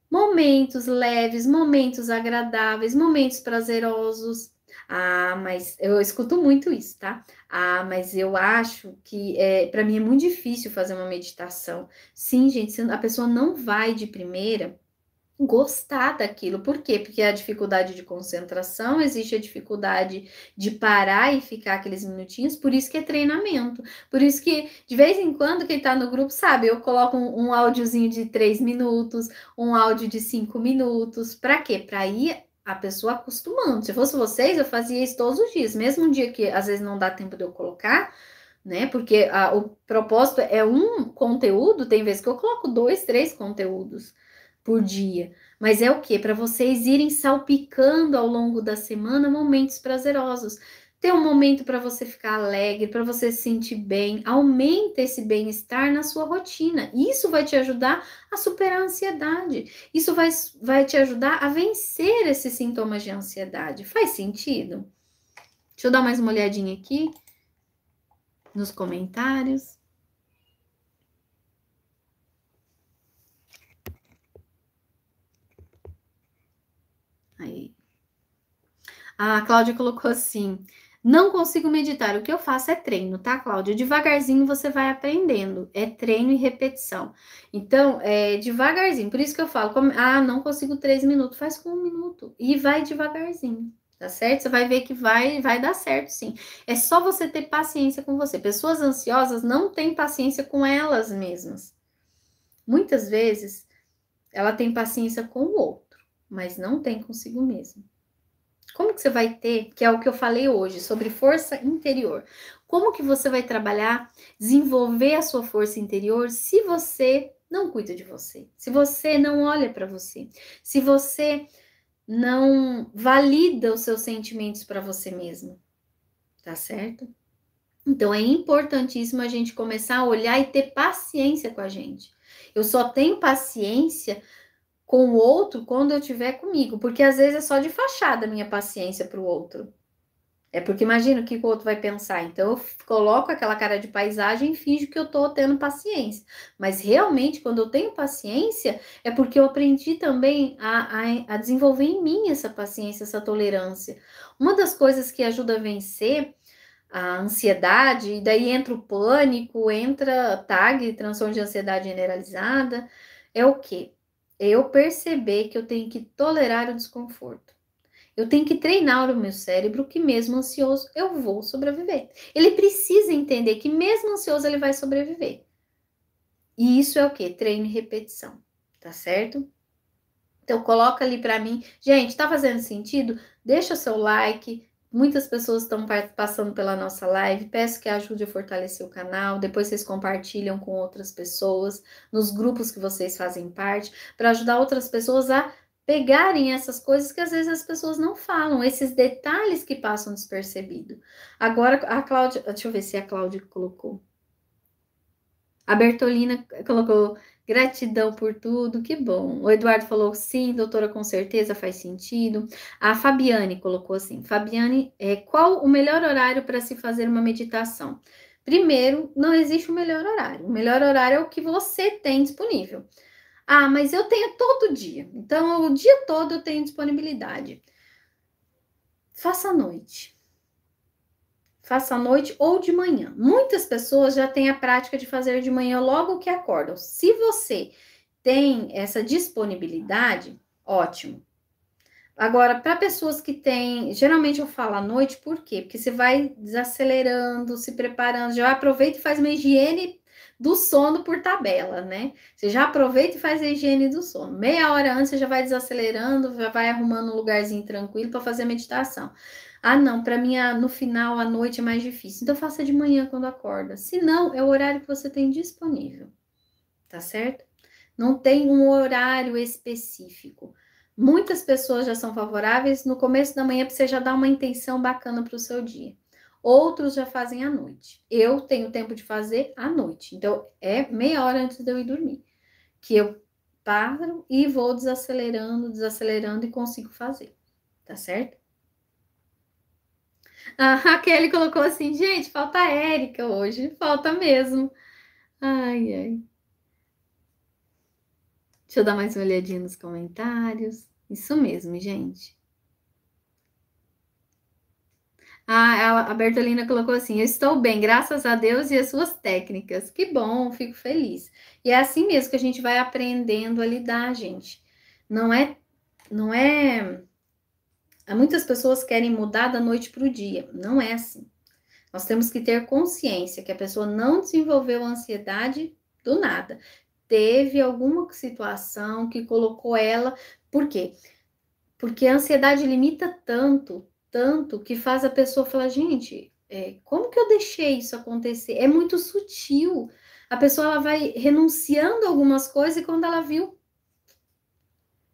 momentos leves, momentos agradáveis, momentos prazerosos, ah, mas eu escuto muito isso, tá? Ah, mas eu acho que é, para mim é muito difícil fazer uma meditação. Sim, gente, a pessoa não vai de primeira gostar daquilo. Por quê? Porque a dificuldade de concentração, existe a dificuldade de parar e ficar aqueles minutinhos, por isso que é treinamento. Por isso que, de vez em quando, quem tá no grupo sabe, eu coloco um, um áudiozinho de três minutos, um áudio de cinco minutos. Para quê? Para ir a pessoa acostumando. Se fosse vocês, eu fazia isso todos os dias, mesmo um dia que às vezes não dá tempo de eu colocar, né? Porque a, o propósito é um conteúdo, tem vezes que eu coloco dois, três conteúdos por dia. Mas é o que? Para vocês irem salpicando ao longo da semana momentos prazerosos ter um momento para você ficar alegre, para você se sentir bem, aumenta esse bem-estar na sua rotina. Isso vai te ajudar a superar a ansiedade. Isso vai, vai te ajudar a vencer esses sintomas de ansiedade. Faz sentido? Deixa eu dar mais uma olhadinha aqui nos comentários. Aí. A Cláudia colocou assim: não consigo meditar. O que eu faço é treino, tá, Cláudia? Devagarzinho você vai aprendendo. É treino e repetição. Então, é devagarzinho. Por isso que eu falo, como, ah, não consigo três minutos. Faz com um minuto e vai devagarzinho. Tá certo? Você vai ver que vai, vai dar certo, sim. É só você ter paciência com você. Pessoas ansiosas não têm paciência com elas mesmas. Muitas vezes, ela tem paciência com o outro, mas não tem consigo mesmo. Como que você vai ter, que é o que eu falei hoje, sobre força interior. Como que você vai trabalhar, desenvolver a sua força interior se você não cuida de você? Se você não olha para você? Se você não valida os seus sentimentos para você mesmo? Tá certo? Então é importantíssimo a gente começar a olhar e ter paciência com a gente. Eu só tenho paciência com o outro quando eu tiver comigo, porque às vezes é só de fachada a minha paciência para o outro. É porque imagina o que o outro vai pensar. Então eu coloco aquela cara de paisagem e finjo que eu estou tendo paciência. Mas realmente, quando eu tenho paciência, é porque eu aprendi também a, a, a desenvolver em mim essa paciência, essa tolerância. Uma das coisas que ajuda a vencer a ansiedade, e daí entra o pânico, entra TAG, transtorno de ansiedade generalizada, é o quê? é eu perceber que eu tenho que tolerar o desconforto. Eu tenho que treinar o meu cérebro que mesmo ansioso eu vou sobreviver. Ele precisa entender que mesmo ansioso ele vai sobreviver. E isso é o que? Treino e repetição, tá certo? Então coloca ali para mim, gente, tá fazendo sentido? Deixa o seu like, Muitas pessoas estão passando pela nossa live. Peço que ajude a fortalecer o canal. Depois vocês compartilham com outras pessoas, nos grupos que vocês fazem parte, para ajudar outras pessoas a pegarem essas coisas que às vezes as pessoas não falam, esses detalhes que passam despercebido. Agora a Cláudia, deixa eu ver se a Cláudia colocou. A Bertolina colocou Gratidão por tudo, que bom. O Eduardo falou sim, doutora, com certeza faz sentido. A Fabiane colocou assim: Fabiane, é, qual o melhor horário para se fazer uma meditação? Primeiro, não existe o um melhor horário. O melhor horário é o que você tem disponível. Ah, mas eu tenho todo dia. Então, o dia todo eu tenho disponibilidade. Faça à noite faça à noite ou de manhã. Muitas pessoas já têm a prática de fazer de manhã logo que acordam. Se você tem essa disponibilidade, ótimo. Agora, para pessoas que têm, geralmente eu falo à noite, por quê? Porque você vai desacelerando, se preparando, já aproveita e faz uma higiene do sono por tabela, né? Você já aproveita e faz a higiene do sono. Meia hora antes você já vai desacelerando, já vai arrumando um lugarzinho tranquilo para fazer meditação. Ah, não, para mim no final, à noite é mais difícil. Então faça de manhã quando acorda. Se não, é o horário que você tem disponível. Tá certo? Não tem um horário específico. Muitas pessoas já são favoráveis no começo da manhã para você já dar uma intenção bacana para o seu dia. Outros já fazem à noite. Eu tenho tempo de fazer à noite. Então é meia hora antes de eu ir dormir que eu paro e vou desacelerando, desacelerando e consigo fazer. Tá certo? A Raquel colocou assim, gente, falta a Érica hoje, falta mesmo. Ai, ai. Deixa eu dar mais uma olhadinha nos comentários. Isso mesmo, gente. Ah, a Bertolina colocou assim: Eu estou bem, graças a Deus e as suas técnicas. Que bom, fico feliz. E é assim mesmo que a gente vai aprendendo a lidar, gente. Não é, não é Há muitas pessoas querem mudar da noite para o dia. Não é assim. Nós temos que ter consciência que a pessoa não desenvolveu ansiedade do nada. Teve alguma situação que colocou ela. Por quê? Porque a ansiedade limita tanto, tanto, que faz a pessoa falar: gente, é, como que eu deixei isso acontecer? É muito sutil. A pessoa ela vai renunciando algumas coisas e quando ela viu,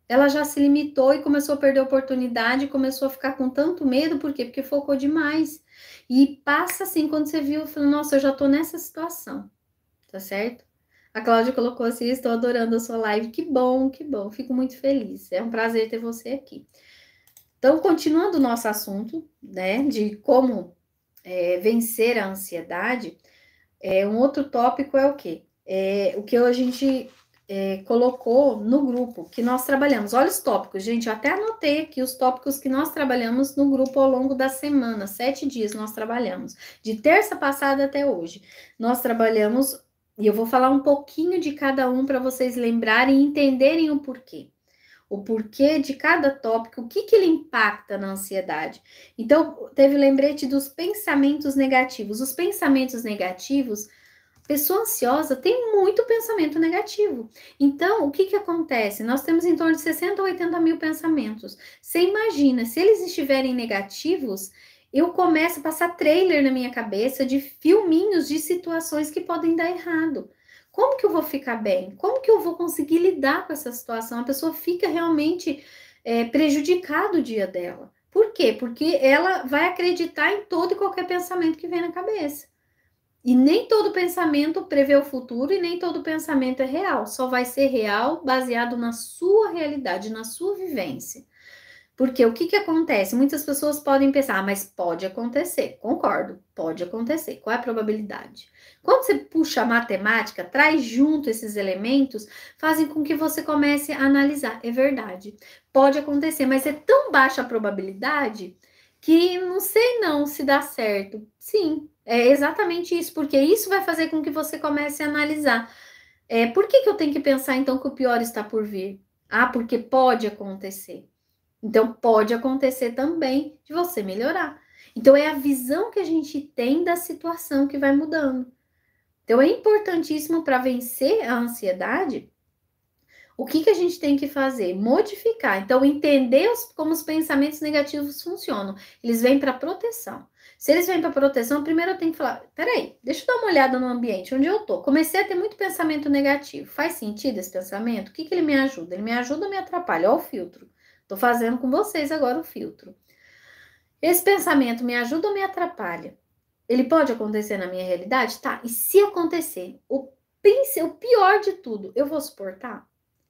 ela já se limitou e começou a perder a oportunidade, começou a ficar com tanto medo, por quê? Porque focou demais. E passa assim, quando você viu, falou, nossa, eu já tô nessa situação, tá certo? A Cláudia colocou assim, estou adorando a sua live, que bom, que bom, fico muito feliz, é um prazer ter você aqui. Então, continuando o nosso assunto, né, de como é, vencer a ansiedade, é, um outro tópico é o quê? É, o que a gente é, colocou no grupo que nós trabalhamos. Olha os tópicos, gente. Eu até anotei aqui os tópicos que nós trabalhamos no grupo ao longo da semana. Sete dias nós trabalhamos, de terça passada até hoje. Nós trabalhamos, e eu vou falar um pouquinho de cada um para vocês lembrarem e entenderem o porquê. O porquê de cada tópico, o que, que ele impacta na ansiedade. Então, teve lembrete dos pensamentos negativos. Os pensamentos negativos Pessoa ansiosa tem muito pensamento negativo. Então, o que, que acontece? Nós temos em torno de 60 a 80 mil pensamentos. Você imagina, se eles estiverem negativos, eu começo a passar trailer na minha cabeça de filminhos de situações que podem dar errado. Como que eu vou ficar bem? Como que eu vou conseguir lidar com essa situação? A pessoa fica realmente é, prejudicada o dia dela. Por quê? Porque ela vai acreditar em todo e qualquer pensamento que vem na cabeça. E nem todo pensamento prevê o futuro e nem todo pensamento é real. Só vai ser real baseado na sua realidade, na sua vivência. Porque o que, que acontece? Muitas pessoas podem pensar, ah, mas pode acontecer. Concordo, pode acontecer. Qual é a probabilidade? Quando você puxa a matemática, traz junto esses elementos, fazem com que você comece a analisar. É verdade, pode acontecer, mas é tão baixa a probabilidade que não sei não se dá certo. Sim, é exatamente isso, porque isso vai fazer com que você comece a analisar. É, por que, que eu tenho que pensar, então, que o pior está por vir? Ah, porque pode acontecer. Então, pode acontecer também de você melhorar. Então, é a visão que a gente tem da situação que vai mudando. Então, é importantíssimo para vencer a ansiedade. O que, que a gente tem que fazer? Modificar. Então, entender os, como os pensamentos negativos funcionam. Eles vêm para proteção. Se eles vêm para proteção, primeiro eu tenho que falar: peraí, deixa eu dar uma olhada no ambiente onde eu tô. Comecei a ter muito pensamento negativo. Faz sentido esse pensamento? O que, que ele me ajuda? Ele me ajuda ou me atrapalha? Olha o filtro. Tô fazendo com vocês agora o filtro. Esse pensamento me ajuda ou me atrapalha? Ele pode acontecer na minha realidade? Tá. E se acontecer, o, o pior de tudo, eu vou suportar?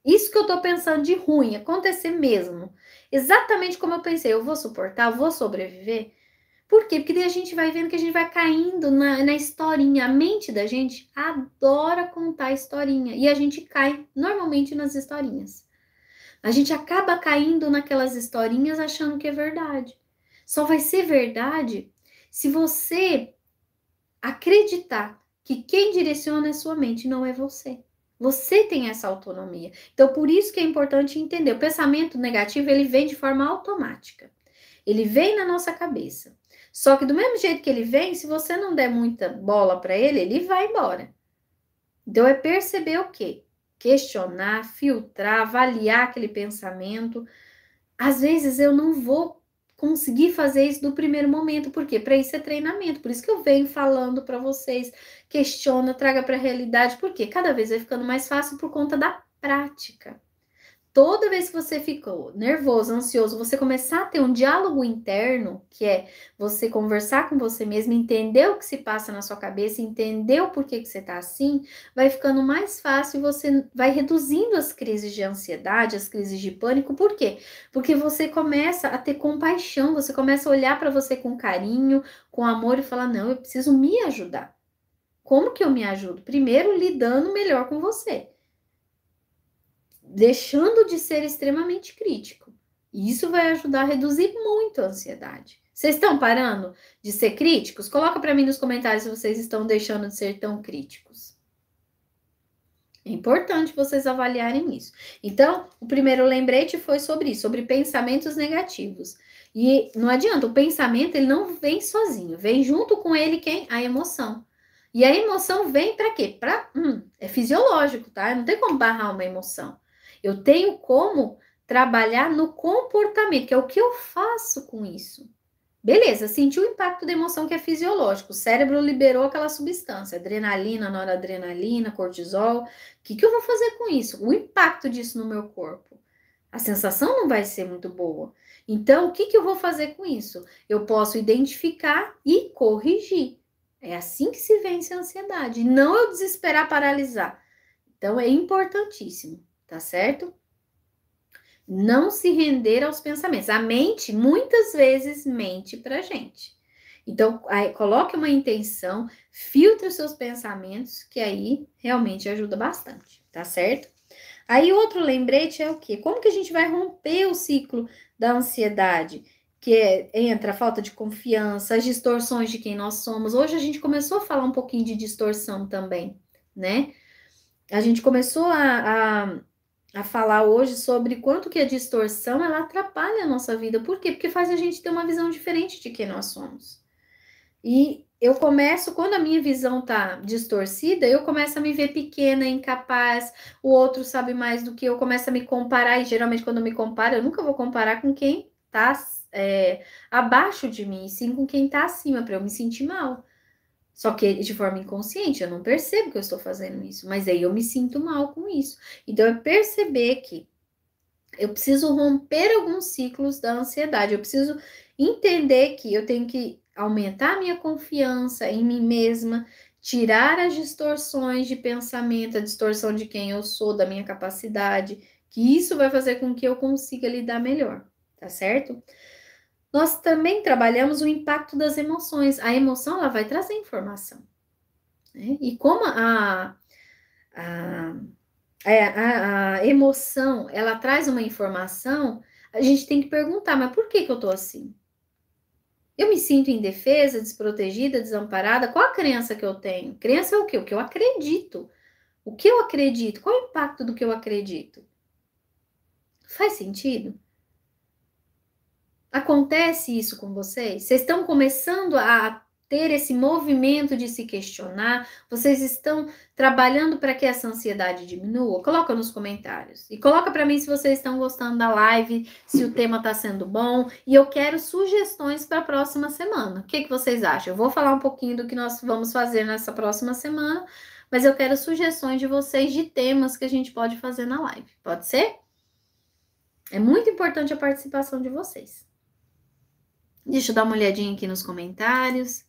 Isso que eu tô pensando de ruim, acontecer mesmo. Exatamente como eu pensei, eu vou suportar, eu vou sobreviver. Por quê? Porque daí a gente vai vendo que a gente vai caindo na, na historinha. A mente da gente adora contar historinha. E a gente cai normalmente nas historinhas. A gente acaba caindo naquelas historinhas achando que é verdade. Só vai ser verdade se você acreditar que quem direciona é sua mente, não é você. Você tem essa autonomia. Então, por isso que é importante entender. O pensamento negativo, ele vem de forma automática. Ele vem na nossa cabeça. Só que do mesmo jeito que ele vem, se você não der muita bola para ele, ele vai embora. Então é perceber o quê? Questionar, filtrar, avaliar aquele pensamento. Às vezes eu não vou conseguir fazer isso do primeiro momento, porque para isso é treinamento. Por isso que eu venho falando para vocês, questiona, traga para a realidade, porque cada vez vai ficando mais fácil por conta da prática toda vez que você ficou nervoso, ansioso, você começar a ter um diálogo interno, que é você conversar com você mesmo, entender o que se passa na sua cabeça, entender o porquê que você está assim, vai ficando mais fácil e você vai reduzindo as crises de ansiedade, as crises de pânico. Por quê? Porque você começa a ter compaixão, você começa a olhar para você com carinho, com amor e falar: "Não, eu preciso me ajudar". Como que eu me ajudo? Primeiro lidando melhor com você deixando de ser extremamente crítico. E isso vai ajudar a reduzir muito a ansiedade. Vocês estão parando de ser críticos? Coloca para mim nos comentários se vocês estão deixando de ser tão críticos. É importante vocês avaliarem isso. Então, o primeiro lembrete foi sobre isso, sobre pensamentos negativos. E não adianta, o pensamento ele não vem sozinho, vem junto com ele quem? A emoção. E a emoção vem para quê? Para hum, é fisiológico, tá? Não tem como barrar uma emoção. Eu tenho como trabalhar no comportamento, que é o que eu faço com isso. Beleza, senti o impacto da emoção que é fisiológico. O cérebro liberou aquela substância, adrenalina, noradrenalina, cortisol. O que, que eu vou fazer com isso? O impacto disso no meu corpo. A sensação não vai ser muito boa. Então, o que, que eu vou fazer com isso? Eu posso identificar e corrigir. É assim que se vence a ansiedade. Não eu desesperar, paralisar. Então, é importantíssimo tá certo? Não se render aos pensamentos. A mente, muitas vezes, mente pra gente. Então, aí, coloque uma intenção, filtre os seus pensamentos, que aí realmente ajuda bastante, tá certo? Aí, outro lembrete é o quê? Como que a gente vai romper o ciclo da ansiedade? Que é, entra a falta de confiança, as distorções de quem nós somos. Hoje a gente começou a falar um pouquinho de distorção também, né? A gente começou a, a a falar hoje sobre quanto que a distorção ela atrapalha a nossa vida. Por quê? Porque faz a gente ter uma visão diferente de quem nós somos. E eu começo, quando a minha visão tá distorcida, eu começo a me ver pequena, incapaz, o outro sabe mais do que eu, começo a me comparar, e geralmente quando eu me comparo, eu nunca vou comparar com quem tá é, abaixo de mim, sim com quem tá acima, para eu me sentir mal. Só que de forma inconsciente, eu não percebo que eu estou fazendo isso, mas aí eu me sinto mal com isso. Então, é perceber que eu preciso romper alguns ciclos da ansiedade, eu preciso entender que eu tenho que aumentar a minha confiança em mim mesma, tirar as distorções de pensamento, a distorção de quem eu sou, da minha capacidade, que isso vai fazer com que eu consiga lidar melhor, tá certo? nós também trabalhamos o impacto das emoções. A emoção ela vai trazer informação. Né? E como a, a, é, a, a, emoção ela traz uma informação, a gente tem que perguntar, mas por que, que eu tô assim? Eu me sinto indefesa, desprotegida, desamparada. Qual a crença que eu tenho? Crença é o quê? O que eu acredito. O que eu acredito? Qual é o impacto do que eu acredito? Faz sentido? Acontece isso com vocês? Vocês estão começando a ter esse movimento de se questionar? Vocês estão trabalhando para que essa ansiedade diminua? Coloca nos comentários. E coloca para mim se vocês estão gostando da live, se o tema está sendo bom. E eu quero sugestões para a próxima semana. O que, que vocês acham? Eu vou falar um pouquinho do que nós vamos fazer nessa próxima semana, mas eu quero sugestões de vocês de temas que a gente pode fazer na live. Pode ser? É muito importante a participação de vocês. Deixa eu dar uma olhadinha aqui nos comentários.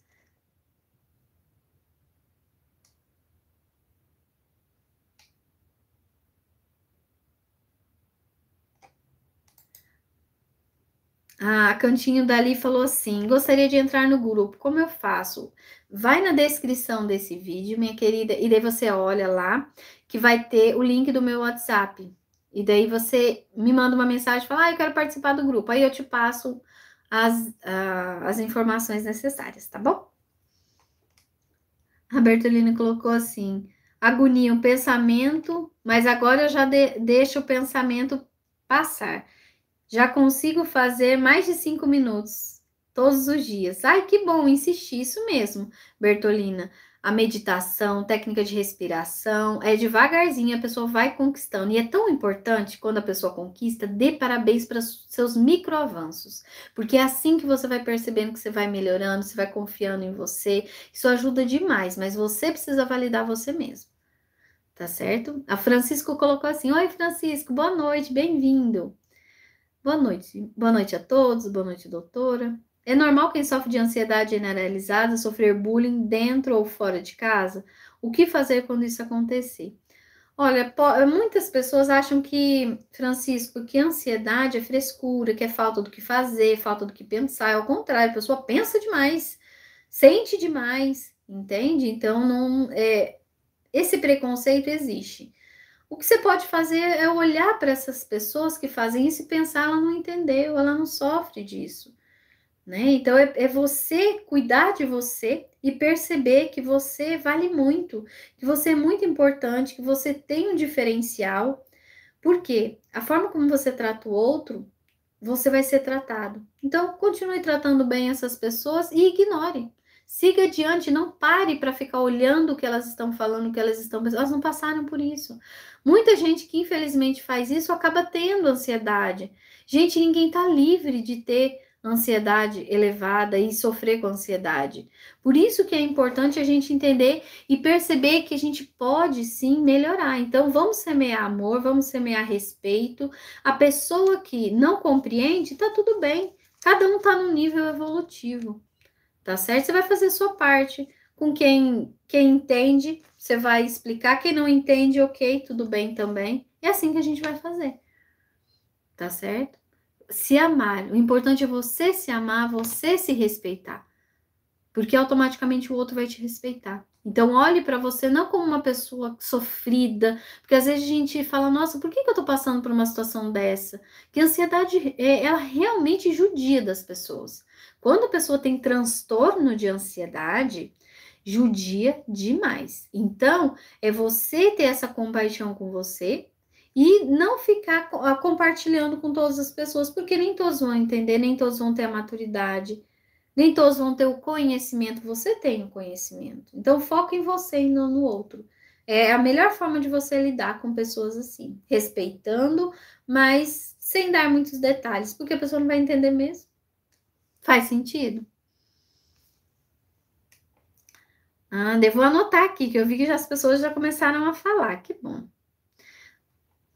Ah, Cantinho Dali falou assim: gostaria de entrar no grupo, como eu faço? Vai na descrição desse vídeo, minha querida, e daí você olha lá, que vai ter o link do meu WhatsApp. E daí você me manda uma mensagem e fala: ah, eu quero participar do grupo. Aí eu te passo as, uh, as informações necessárias, tá bom? A Bertolina colocou assim: agonia, o pensamento, mas agora eu já de, deixo o pensamento passar. Já consigo fazer mais de cinco minutos todos os dias. Ai, que bom, insisti, isso mesmo, Bertolina a meditação, técnica de respiração, é devagarzinho, a pessoa vai conquistando. E é tão importante quando a pessoa conquista, dê parabéns para seus microavanços, porque é assim que você vai percebendo que você vai melhorando, você vai confiando em você. Isso ajuda demais, mas você precisa validar você mesmo. Tá certo? A Francisco colocou assim: "Oi Francisco, boa noite, bem-vindo". Boa noite. Boa noite a todos, boa noite, doutora. É normal quem sofre de ansiedade generalizada sofrer bullying dentro ou fora de casa? O que fazer quando isso acontecer? Olha, muitas pessoas acham que, Francisco, que ansiedade é frescura, que é falta do que fazer, falta do que pensar. É ao contrário, a pessoa pensa demais, sente demais, entende? Então, não, é, esse preconceito existe. O que você pode fazer é olhar para essas pessoas que fazem isso e pensar: ela não entendeu, ela não sofre disso né? Então é, é, você cuidar de você e perceber que você vale muito, que você é muito importante, que você tem um diferencial, porque a forma como você trata o outro, você vai ser tratado. Então continue tratando bem essas pessoas e ignore. Siga adiante, não pare para ficar olhando o que elas estão falando, o que elas estão pensando. Elas não passaram por isso. Muita gente que infelizmente faz isso acaba tendo ansiedade. Gente, ninguém está livre de ter ansiedade elevada e sofrer com ansiedade. Por isso que é importante a gente entender e perceber que a gente pode sim melhorar. Então vamos semear amor, vamos semear respeito. A pessoa que não compreende, tá tudo bem. Cada um tá num nível evolutivo. Tá certo? Você vai fazer a sua parte. Com quem quem entende, você vai explicar. Quem não entende, OK, tudo bem também. É assim que a gente vai fazer. Tá certo? se amar. O importante é você se amar, você se respeitar. Porque automaticamente o outro vai te respeitar. Então, olhe para você não como uma pessoa sofrida, porque às vezes a gente fala: nossa, por que, que eu tô passando por uma situação dessa? Que a ansiedade, é, ela realmente judia das pessoas. Quando a pessoa tem transtorno de ansiedade, judia demais. Então, é você ter essa compaixão com você, e não ficar ah, compartilhando com todas as pessoas, porque nem todos vão entender, nem todos vão ter a maturidade, nem todos vão ter o conhecimento. Você tem o conhecimento. Então, foca em você e não no outro. É a melhor forma de você lidar com pessoas assim, respeitando, mas sem dar muitos detalhes, porque a pessoa não vai entender mesmo. Faz sentido? Ah, devo anotar aqui, que eu vi que as pessoas já começaram a falar, que bom.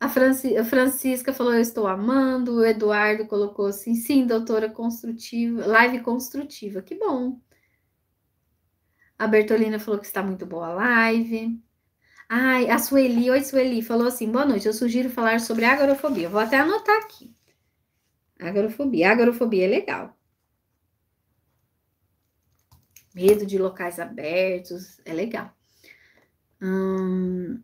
A, Franci a Francisca falou, eu estou amando. O Eduardo colocou assim, sim, doutora construtiva, live construtiva. Que bom. A Bertolina falou que está muito boa a live. Ai, a Sueli, oi Sueli, falou assim: boa noite, eu sugiro falar sobre agorofobia Vou até anotar aqui. agorofobia agorofobia é legal. Medo de locais abertos, é legal. Hum,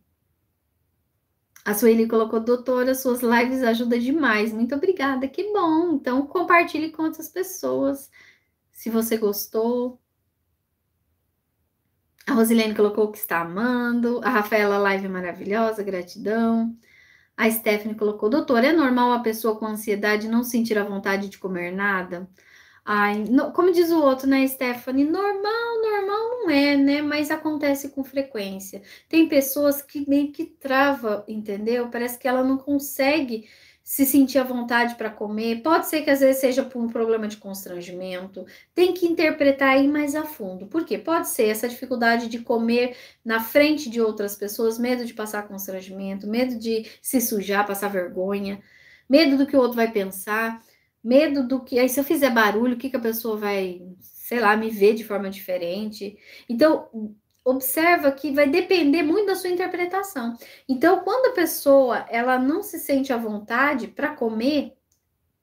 a Sueli colocou, doutora, suas lives ajudam demais. Muito obrigada, que bom. Então, compartilhe com outras pessoas se você gostou. A Rosilene colocou que está amando. A Rafaela, live maravilhosa, gratidão. A Stephanie colocou, doutora, é normal a pessoa com ansiedade não sentir a vontade de comer nada? Ai, no, como diz o outro, né, Stephanie? Normal, normal não é, né? Mas acontece com frequência. Tem pessoas que meio que trava, entendeu? Parece que ela não consegue se sentir à vontade para comer. Pode ser que às vezes seja por um problema de constrangimento. Tem que interpretar aí mais a fundo. por quê? Pode ser essa dificuldade de comer na frente de outras pessoas, medo de passar constrangimento, medo de se sujar, passar vergonha, medo do que o outro vai pensar. Medo do que. Aí, se eu fizer barulho, o que, que a pessoa vai, sei lá, me ver de forma diferente. Então, observa que vai depender muito da sua interpretação. Então, quando a pessoa ela não se sente à vontade para comer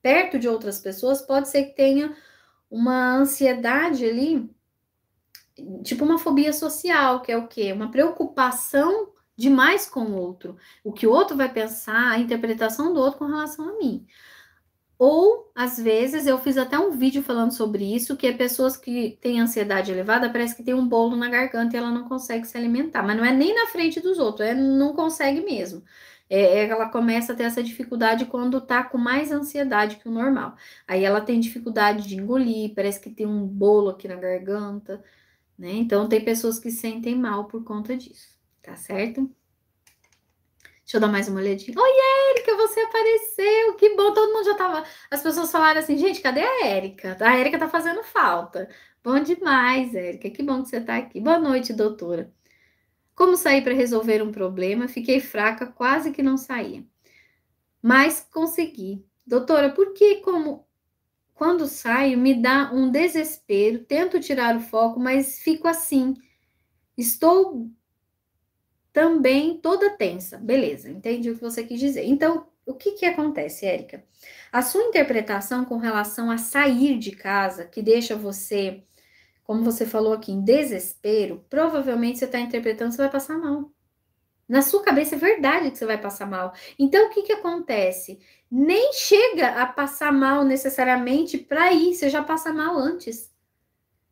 perto de outras pessoas, pode ser que tenha uma ansiedade ali, tipo uma fobia social, que é o que Uma preocupação demais com o outro, o que o outro vai pensar, a interpretação do outro com relação a mim. Ou, às vezes, eu fiz até um vídeo falando sobre isso, que é pessoas que têm ansiedade elevada, parece que tem um bolo na garganta e ela não consegue se alimentar. Mas não é nem na frente dos outros, é não consegue mesmo. É, é ela começa a ter essa dificuldade quando tá com mais ansiedade que o normal. Aí ela tem dificuldade de engolir, parece que tem um bolo aqui na garganta, né? Então, tem pessoas que sentem mal por conta disso, tá certo? Deixa eu dar mais uma olhadinha. Oi, Érica, você apareceu. Que bom, todo mundo já tava. As pessoas falaram assim, gente, cadê a Érica? A Érica tá fazendo falta. Bom demais, Érica. Que bom que você tá aqui. Boa noite, doutora. Como sair para resolver um problema? Fiquei fraca, quase que não saía. Mas consegui. Doutora, por que como quando saio me dá um desespero, tento tirar o foco, mas fico assim. Estou também toda tensa. Beleza, entendi o que você quis dizer. Então, o que, que acontece, Érica? A sua interpretação com relação a sair de casa, que deixa você, como você falou aqui, em desespero, provavelmente você está interpretando que você vai passar mal. Na sua cabeça é verdade que você vai passar mal. Então, o que, que acontece? Nem chega a passar mal necessariamente para ir, você já passa mal antes.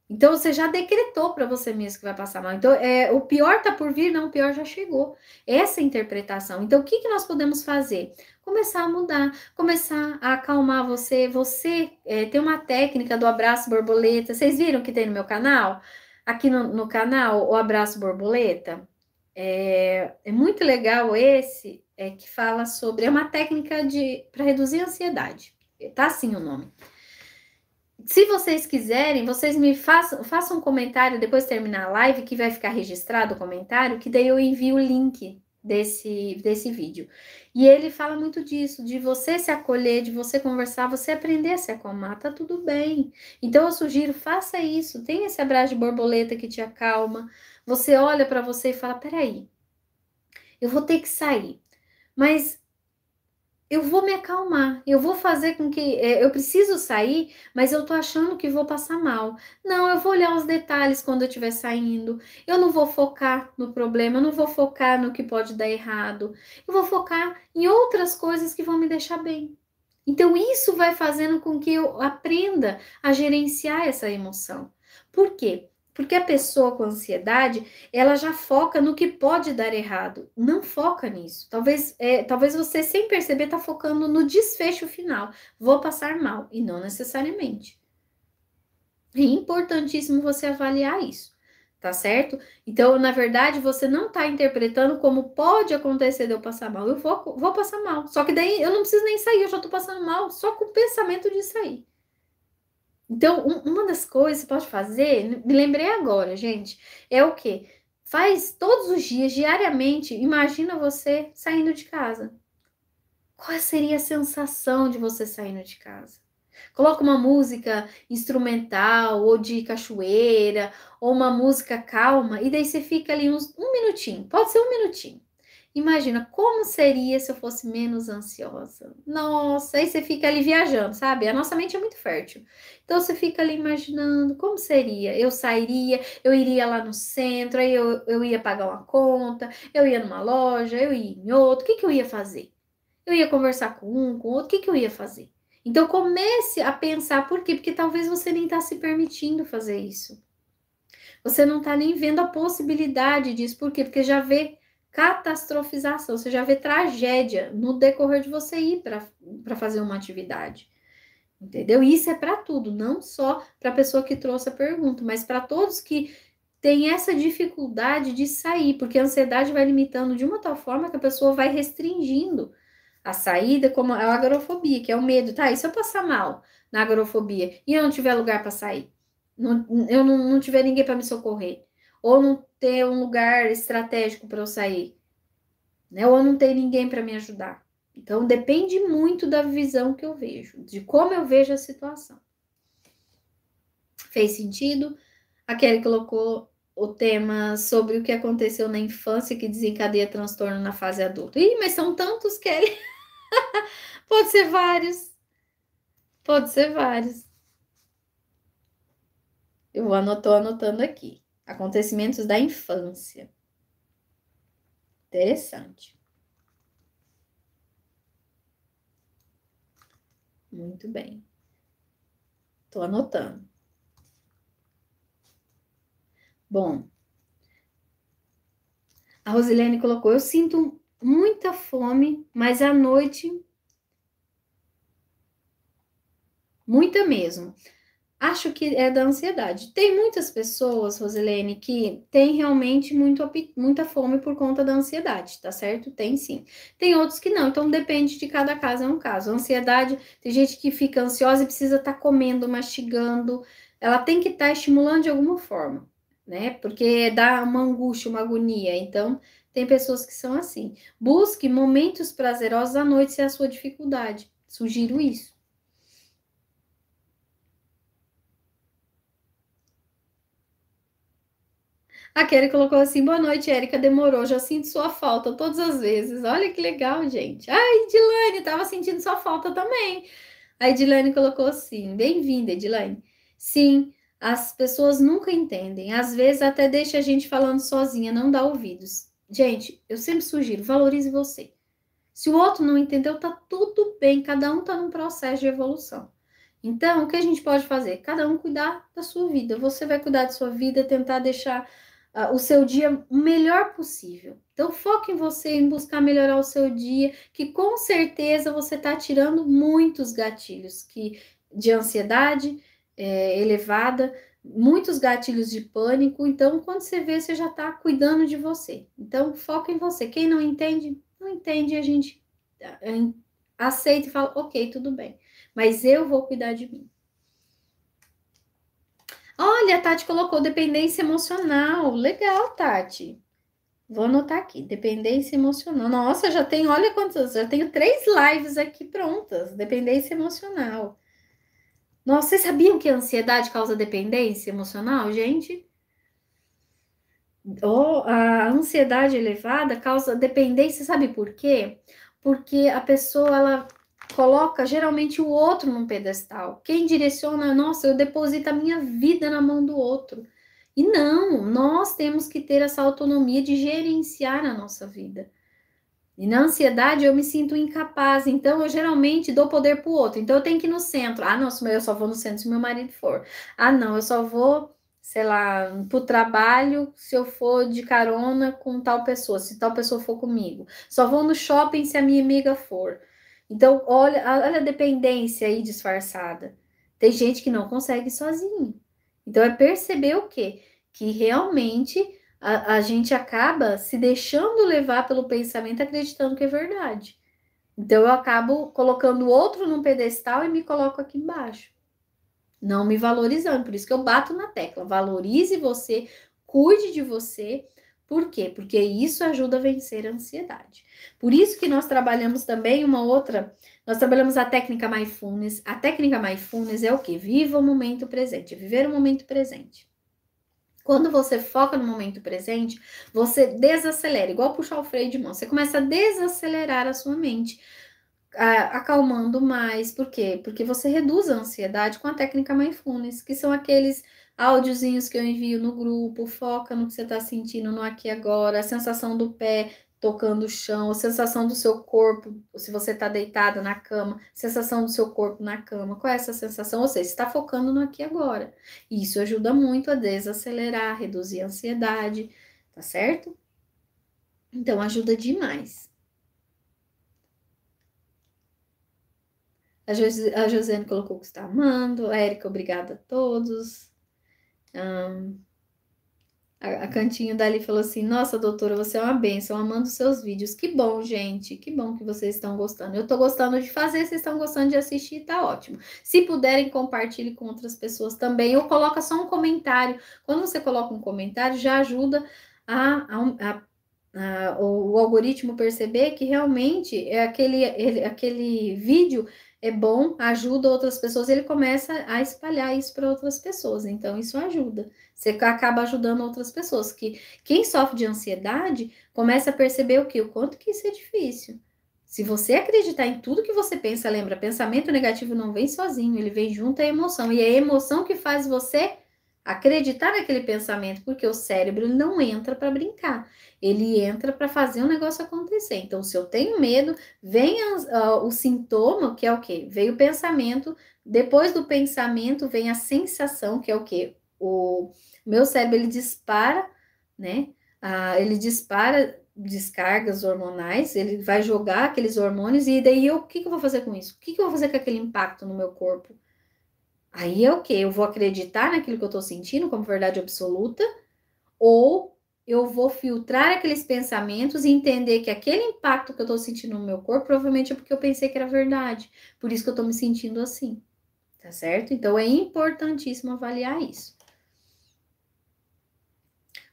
Então você já decretou para você mesmo que vai passar mal. Então é, o pior está por vir, não, o pior já chegou. Essa é interpretação. Então o que, que nós podemos fazer? Começar a mudar, começar a acalmar você. Você é, tem uma técnica do abraço borboleta. Vocês viram que tem no meu canal? Aqui no, no canal, o abraço borboleta. É, é muito legal esse, é que fala sobre. É uma técnica de para reduzir a ansiedade. Tá assim o nome se vocês quiserem, vocês me façam, façam um comentário depois de terminar a live, que vai ficar registrado o comentário, que daí eu envio o link desse, desse vídeo. E ele fala muito disso, de você se acolher, de você conversar, você aprender a se acalmar, tá tudo bem. Então eu sugiro, faça isso, tem esse abraço de borboleta que te acalma. Você olha para você e fala: peraí, eu vou ter que sair, mas eu vou me acalmar, eu vou fazer com que é, eu preciso sair, mas eu tô achando que vou passar mal. Não, eu vou olhar os detalhes quando eu estiver saindo. Eu não vou focar no problema, eu não vou focar no que pode dar errado. Eu vou focar em outras coisas que vão me deixar bem. Então isso vai fazendo com que eu aprenda a gerenciar essa emoção. Por quê? Porque a pessoa com ansiedade, ela já foca no que pode dar errado, não foca nisso. Talvez, é, talvez você, sem perceber, está focando no desfecho final. Vou passar mal, e não necessariamente. É importantíssimo você avaliar isso, tá certo? Então, na verdade, você não está interpretando como pode acontecer de eu passar mal. Eu vou, vou passar mal. Só que daí eu não preciso nem sair, eu já estou passando mal, só com o pensamento de sair. Então, um, uma das coisas que você pode fazer, me lembrei agora, gente, é o quê? Faz todos os dias, diariamente, imagina você saindo de casa. Qual seria a sensação de você saindo de casa? Coloca uma música instrumental ou de cachoeira ou uma música calma e daí você fica ali uns um minutinho, pode ser um minutinho. Imagina como seria se eu fosse menos ansiosa. Nossa, aí você fica ali viajando, sabe? A nossa mente é muito fértil. Então você fica ali imaginando como seria. Eu sairia, eu iria lá no centro, aí eu, eu ia pagar uma conta, eu ia numa loja, eu ia em outro. O que, que eu ia fazer? Eu ia conversar com um, com outro. O que, que eu ia fazer? Então comece a pensar por quê? Porque talvez você nem está se permitindo fazer isso. Você não está nem vendo a possibilidade disso. Por quê? Porque já vê catastrofização. Você já vê tragédia no decorrer de você ir para fazer uma atividade. Entendeu? Isso é para tudo, não só para a pessoa que trouxe a pergunta, mas para todos que têm essa dificuldade de sair, porque a ansiedade vai limitando de uma tal forma que a pessoa vai restringindo a saída, como é a agorafobia, que é o medo, tá? E se eu passar mal na agorafobia e eu não tiver lugar para sair? Não, eu não, não tiver ninguém para me socorrer? ou não ter um lugar estratégico para eu sair, né? Ou não tem ninguém para me ajudar. Então depende muito da visão que eu vejo, de como eu vejo a situação. Fez sentido? A Kelly colocou o tema sobre o que aconteceu na infância que desencadeia transtorno na fase adulta. Ih, mas são tantos, Kelly. Pode ser vários. Pode ser vários. Eu anotou anotando aqui. Acontecimentos da infância. Interessante. Muito bem. Estou anotando. Bom, a Rosilene colocou: Eu sinto muita fome, mas à noite. Muita mesmo. Acho que é da ansiedade. Tem muitas pessoas, Rosilene, que tem realmente muito, muita fome por conta da ansiedade, tá certo? Tem sim. Tem outros que não, então depende de cada caso, é um caso. ansiedade, tem gente que fica ansiosa e precisa estar tá comendo, mastigando, ela tem que estar tá estimulando de alguma forma, né? Porque dá uma angústia, uma agonia. Então, tem pessoas que são assim. Busque momentos prazerosos à noite se é a sua dificuldade. Sugiro isso A Kelly colocou assim: boa noite, Érica. Demorou, já sinto sua falta todas as vezes. Olha que legal, gente. Ai, Edilane, estava sentindo sua falta também. A Edilane colocou assim: bem-vinda, Edilane. Sim, as pessoas nunca entendem. Às vezes até deixa a gente falando sozinha, não dá ouvidos. Gente, eu sempre sugiro: valorize você. Se o outro não entendeu, tá tudo bem, cada um tá num processo de evolução. Então, o que a gente pode fazer? Cada um cuidar da sua vida. Você vai cuidar da sua vida, tentar deixar uh, o seu dia o melhor possível. Então, foque em você, em buscar melhorar o seu dia, que com certeza você está tirando muitos gatilhos que de ansiedade é, elevada, muitos gatilhos de pânico. Então, quando você vê, você já está cuidando de você. Então, foca em você. Quem não entende, não entende, a gente aceita e fala, ok, tudo bem. Mas eu vou cuidar de mim. Olha, a Tati colocou dependência emocional. Legal, Tati. Vou anotar aqui, dependência emocional. Nossa, já tem, olha quantas, já tenho três lives aqui prontas, dependência emocional. Nossa, vocês sabiam que a ansiedade causa dependência emocional, gente? Oh, a ansiedade elevada causa dependência, sabe por quê? Porque a pessoa ela coloca geralmente o outro num pedestal. Quem direciona, nossa, eu deposito a minha vida na mão do outro. E não, nós temos que ter essa autonomia de gerenciar a nossa vida. E na ansiedade eu me sinto incapaz, então eu geralmente dou poder para o outro. Então eu tenho que ir no centro. Ah, não, eu só vou no centro se meu marido for. Ah, não, eu só vou, sei lá, para o trabalho se eu for de carona com tal pessoa, se tal pessoa for comigo. Só vou no shopping se a minha amiga for. Então, olha, olha a dependência aí disfarçada. Tem gente que não consegue sozinho. Então, é perceber o quê? Que realmente a, a gente acaba se deixando levar pelo pensamento, acreditando que é verdade. Então, eu acabo colocando o outro num pedestal e me coloco aqui embaixo. Não me valorizando. Por isso que eu bato na tecla. Valorize você, cuide de você por quê? Porque isso ajuda a vencer a ansiedade. Por isso que nós trabalhamos também uma outra, nós trabalhamos a técnica mindfulness. A técnica mindfulness é o que? Viva o momento presente, é viver o momento presente. Quando você foca no momento presente, você desacelera, igual puxar o freio de mão. Você começa a desacelerar a sua mente, acalmando mais. Por quê? Porque você reduz a ansiedade com a técnica mindfulness, que são aqueles áudiozinhos que eu envio no grupo, foca no que você está sentindo no aqui e agora, a sensação do pé tocando o chão, a sensação do seu corpo, se você está deitado na cama, sensação do seu corpo na cama, qual é essa sensação? Ou seja, está focando no aqui e agora. Isso ajuda muito a desacelerar, reduzir a ansiedade, tá certo? Então ajuda demais. A, Jos a Josiane colocou que está amando. A Érica, obrigada a todos a, Cantinho dali falou assim: Nossa, doutora, você é uma benção, amando seus vídeos. Que bom, gente, que bom que vocês estão gostando. Eu tô gostando de fazer, vocês estão gostando de assistir, tá ótimo. Se puderem, compartilhe com outras pessoas também, ou coloca só um comentário. Quando você coloca um comentário, já ajuda a, a, a o, o, algoritmo perceber que realmente é aquele, ele, aquele vídeo é bom, ajuda outras pessoas, ele começa a espalhar isso para outras pessoas. Então, isso ajuda. Você acaba ajudando outras pessoas. Que quem sofre de ansiedade começa a perceber o que? O quanto que isso é difícil. Se você acreditar em tudo que você pensa, lembra, pensamento negativo não vem sozinho, ele vem junto à emoção. E é a emoção que faz você acreditar naquele pensamento, porque o cérebro não entra para brincar, ele entra para fazer um negócio acontecer. Então, se eu tenho medo, vem a, uh, ah, o sintoma, que é o quê? Veio o pensamento, depois do pensamento vem a sensação, que é o quê? O meu cérebro ele dispara, né? Uh, ele dispara descargas hormonais, ele vai jogar aqueles hormônios e daí eu, o que, que eu vou fazer com isso? O que, que eu vou fazer com aquele impacto no meu corpo? Aí é o quê? Eu vou acreditar naquilo que eu estou sentindo como verdade absoluta ou eu vou filtrar aqueles pensamentos e entender que aquele impacto que eu estou sentindo no meu corpo provavelmente é porque eu pensei que era verdade, por isso que eu estou me sentindo assim, tá certo? Então é importantíssimo avaliar isso.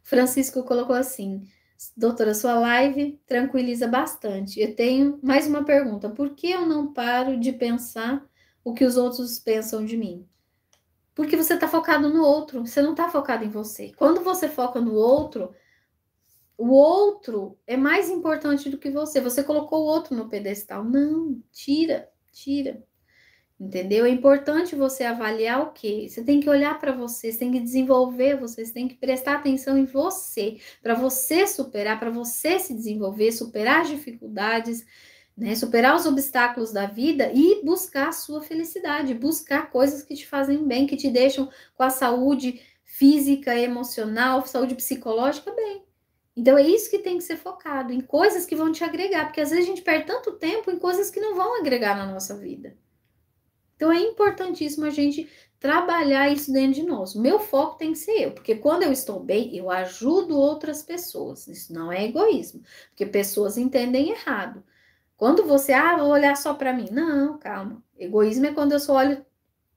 Francisco colocou assim: Doutora, sua live tranquiliza bastante. Eu tenho mais uma pergunta: por que eu não paro de pensar o que os outros pensam de mim? Porque você está focado no outro, você não está focado em você. Quando você foca no outro, o outro é mais importante do que você. Você colocou o outro no pedestal. Não, tira, tira. Entendeu? É importante você avaliar o que? Você tem que olhar para você, você tem que desenvolver você, você tem que prestar atenção em você, para você superar, para você se desenvolver, superar as dificuldades, né? Superar os obstáculos da vida e buscar a sua felicidade, buscar coisas que te fazem bem, que te deixam com a saúde física, emocional, saúde psicológica bem. Então é isso que tem que ser focado, em coisas que vão te agregar, porque às vezes a gente perde tanto tempo em coisas que não vão agregar na nossa vida. Então é importantíssimo a gente trabalhar isso dentro de nós. meu foco tem que ser eu, porque quando eu estou bem, eu ajudo outras pessoas. Isso não é egoísmo, porque pessoas entendem errado. Quando você, ah, vou olhar só para mim. Não, calma. Egoísmo é quando eu só olho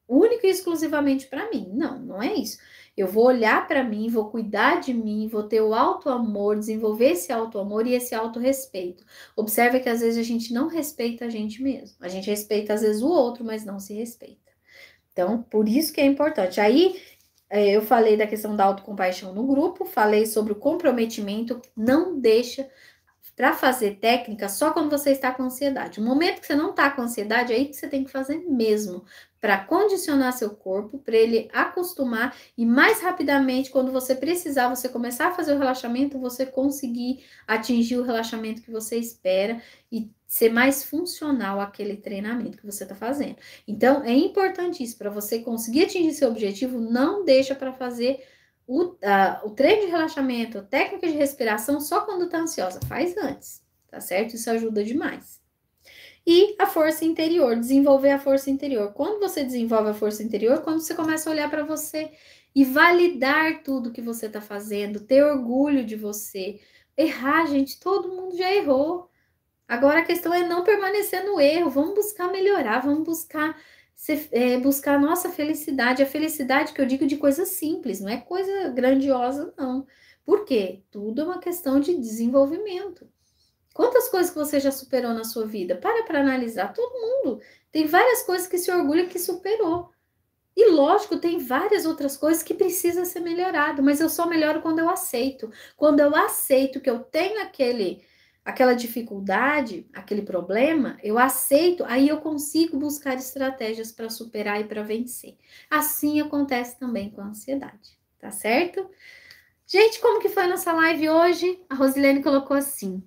única e exclusivamente para mim. Não, não é isso. Eu vou olhar para mim, vou cuidar de mim, vou ter o alto amor, desenvolver esse alto amor e esse alto respeito. Observe que às vezes a gente não respeita a gente mesmo. A gente respeita às vezes o outro, mas não se respeita. Então, por isso que é importante. Aí é, eu falei da questão da autocompaixão no grupo, falei sobre o comprometimento, não deixa para fazer técnica só quando você está com ansiedade. O momento que você não está com ansiedade, é aí que você tem que fazer mesmo, para condicionar seu corpo, para ele acostumar e mais rapidamente, quando você precisar, você começar a fazer o relaxamento, você conseguir atingir o relaxamento que você espera e ser mais funcional aquele treinamento que você está fazendo. Então, é importante isso para você conseguir atingir seu objetivo, não deixa para fazer o, uh, o treino de relaxamento, a técnica de respiração, só quando tá ansiosa, faz antes, tá certo? Isso ajuda demais. E a força interior, desenvolver a força interior. Quando você desenvolve a força interior, quando você começa a olhar para você e validar tudo que você tá fazendo, ter orgulho de você. Errar, gente, todo mundo já errou. Agora a questão é não permanecer no erro, vamos buscar melhorar, vamos buscar é, buscar a nossa felicidade, a felicidade que eu digo de coisa simples, não é coisa grandiosa, não. Por quê? Tudo é uma questão de desenvolvimento. Quantas coisas que você já superou na sua vida? Para para analisar. Todo mundo tem várias coisas que se orgulha que superou. E lógico, tem várias outras coisas que precisa ser melhorado, mas eu só melhoro quando eu aceito. Quando eu aceito que eu tenho aquele aquela dificuldade, aquele problema, eu aceito, aí eu consigo buscar estratégias para superar e para vencer. Assim acontece também com a ansiedade, tá certo? Gente, como que foi nossa live hoje? A Rosilene colocou assim: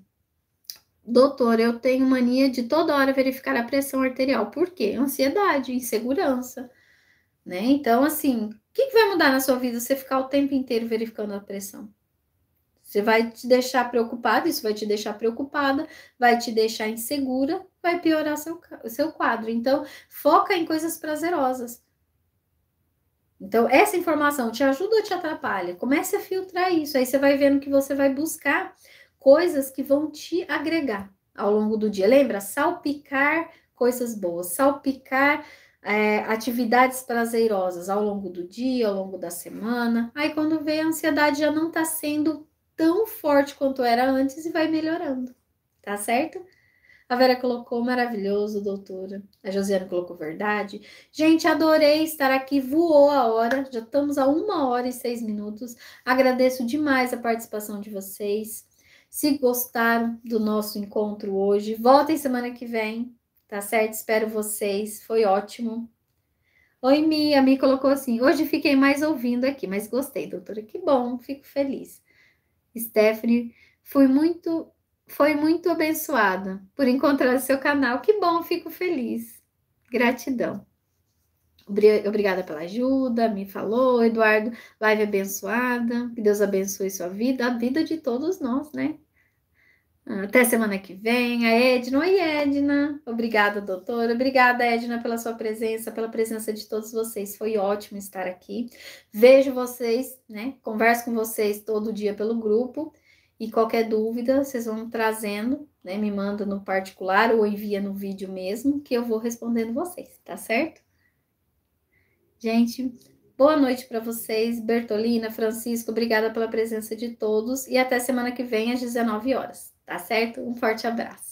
Doutor, eu tenho mania de toda hora verificar a pressão arterial. Por quê? Ansiedade, insegurança, né? Então, assim, o que, que vai mudar na sua vida se você ficar o tempo inteiro verificando a pressão? Você vai te deixar preocupado isso vai te deixar preocupada, vai te deixar insegura, vai piorar seu, seu quadro. Então, foca em coisas prazerosas. Então, essa informação te ajuda ou te atrapalha? Comece a filtrar isso. Aí você vai vendo que você vai buscar coisas que vão te agregar ao longo do dia. Lembra? Salpicar coisas boas, salpicar é, atividades prazerosas ao longo do dia, ao longo da semana. Aí, quando vê, a ansiedade já não está sendo tão forte quanto era antes e vai melhorando, tá certo? A Vera colocou maravilhoso, doutora. A Josiana colocou verdade. Gente, adorei estar aqui. Voou a hora. Já estamos a uma hora e seis minutos. Agradeço demais a participação de vocês. Se gostaram do nosso encontro hoje, voltem semana que vem, tá certo? Espero vocês. Foi ótimo. Oi, Mia. Me colocou assim: hoje fiquei mais ouvindo aqui, mas gostei, doutora. Que bom, fico feliz. Stephanie foi muito, foi muito abençoada por encontrar seu canal. Que bom, fico feliz. Gratidão. Obrigada pela ajuda, me falou, Eduardo. Live abençoada, que Deus abençoe sua vida, a vida de todos nós, né? Hum, até semana que vem, a Edna. Oi, Edna. Obrigada, doutora. Obrigada, Edna, pela sua presença, pela presença de todos vocês. Foi ótimo estar aqui. Vejo vocês, né? Converso com vocês todo dia pelo grupo. E qualquer dúvida, vocês vão trazendo, né? Me manda no particular ou envia no vídeo mesmo, que eu vou respondendo vocês, tá certo? Gente, boa noite para vocês. Bertolina, Francisco, obrigada pela presença de todos. E até semana que vem, às 19 horas. Tá certo? Um forte abraço.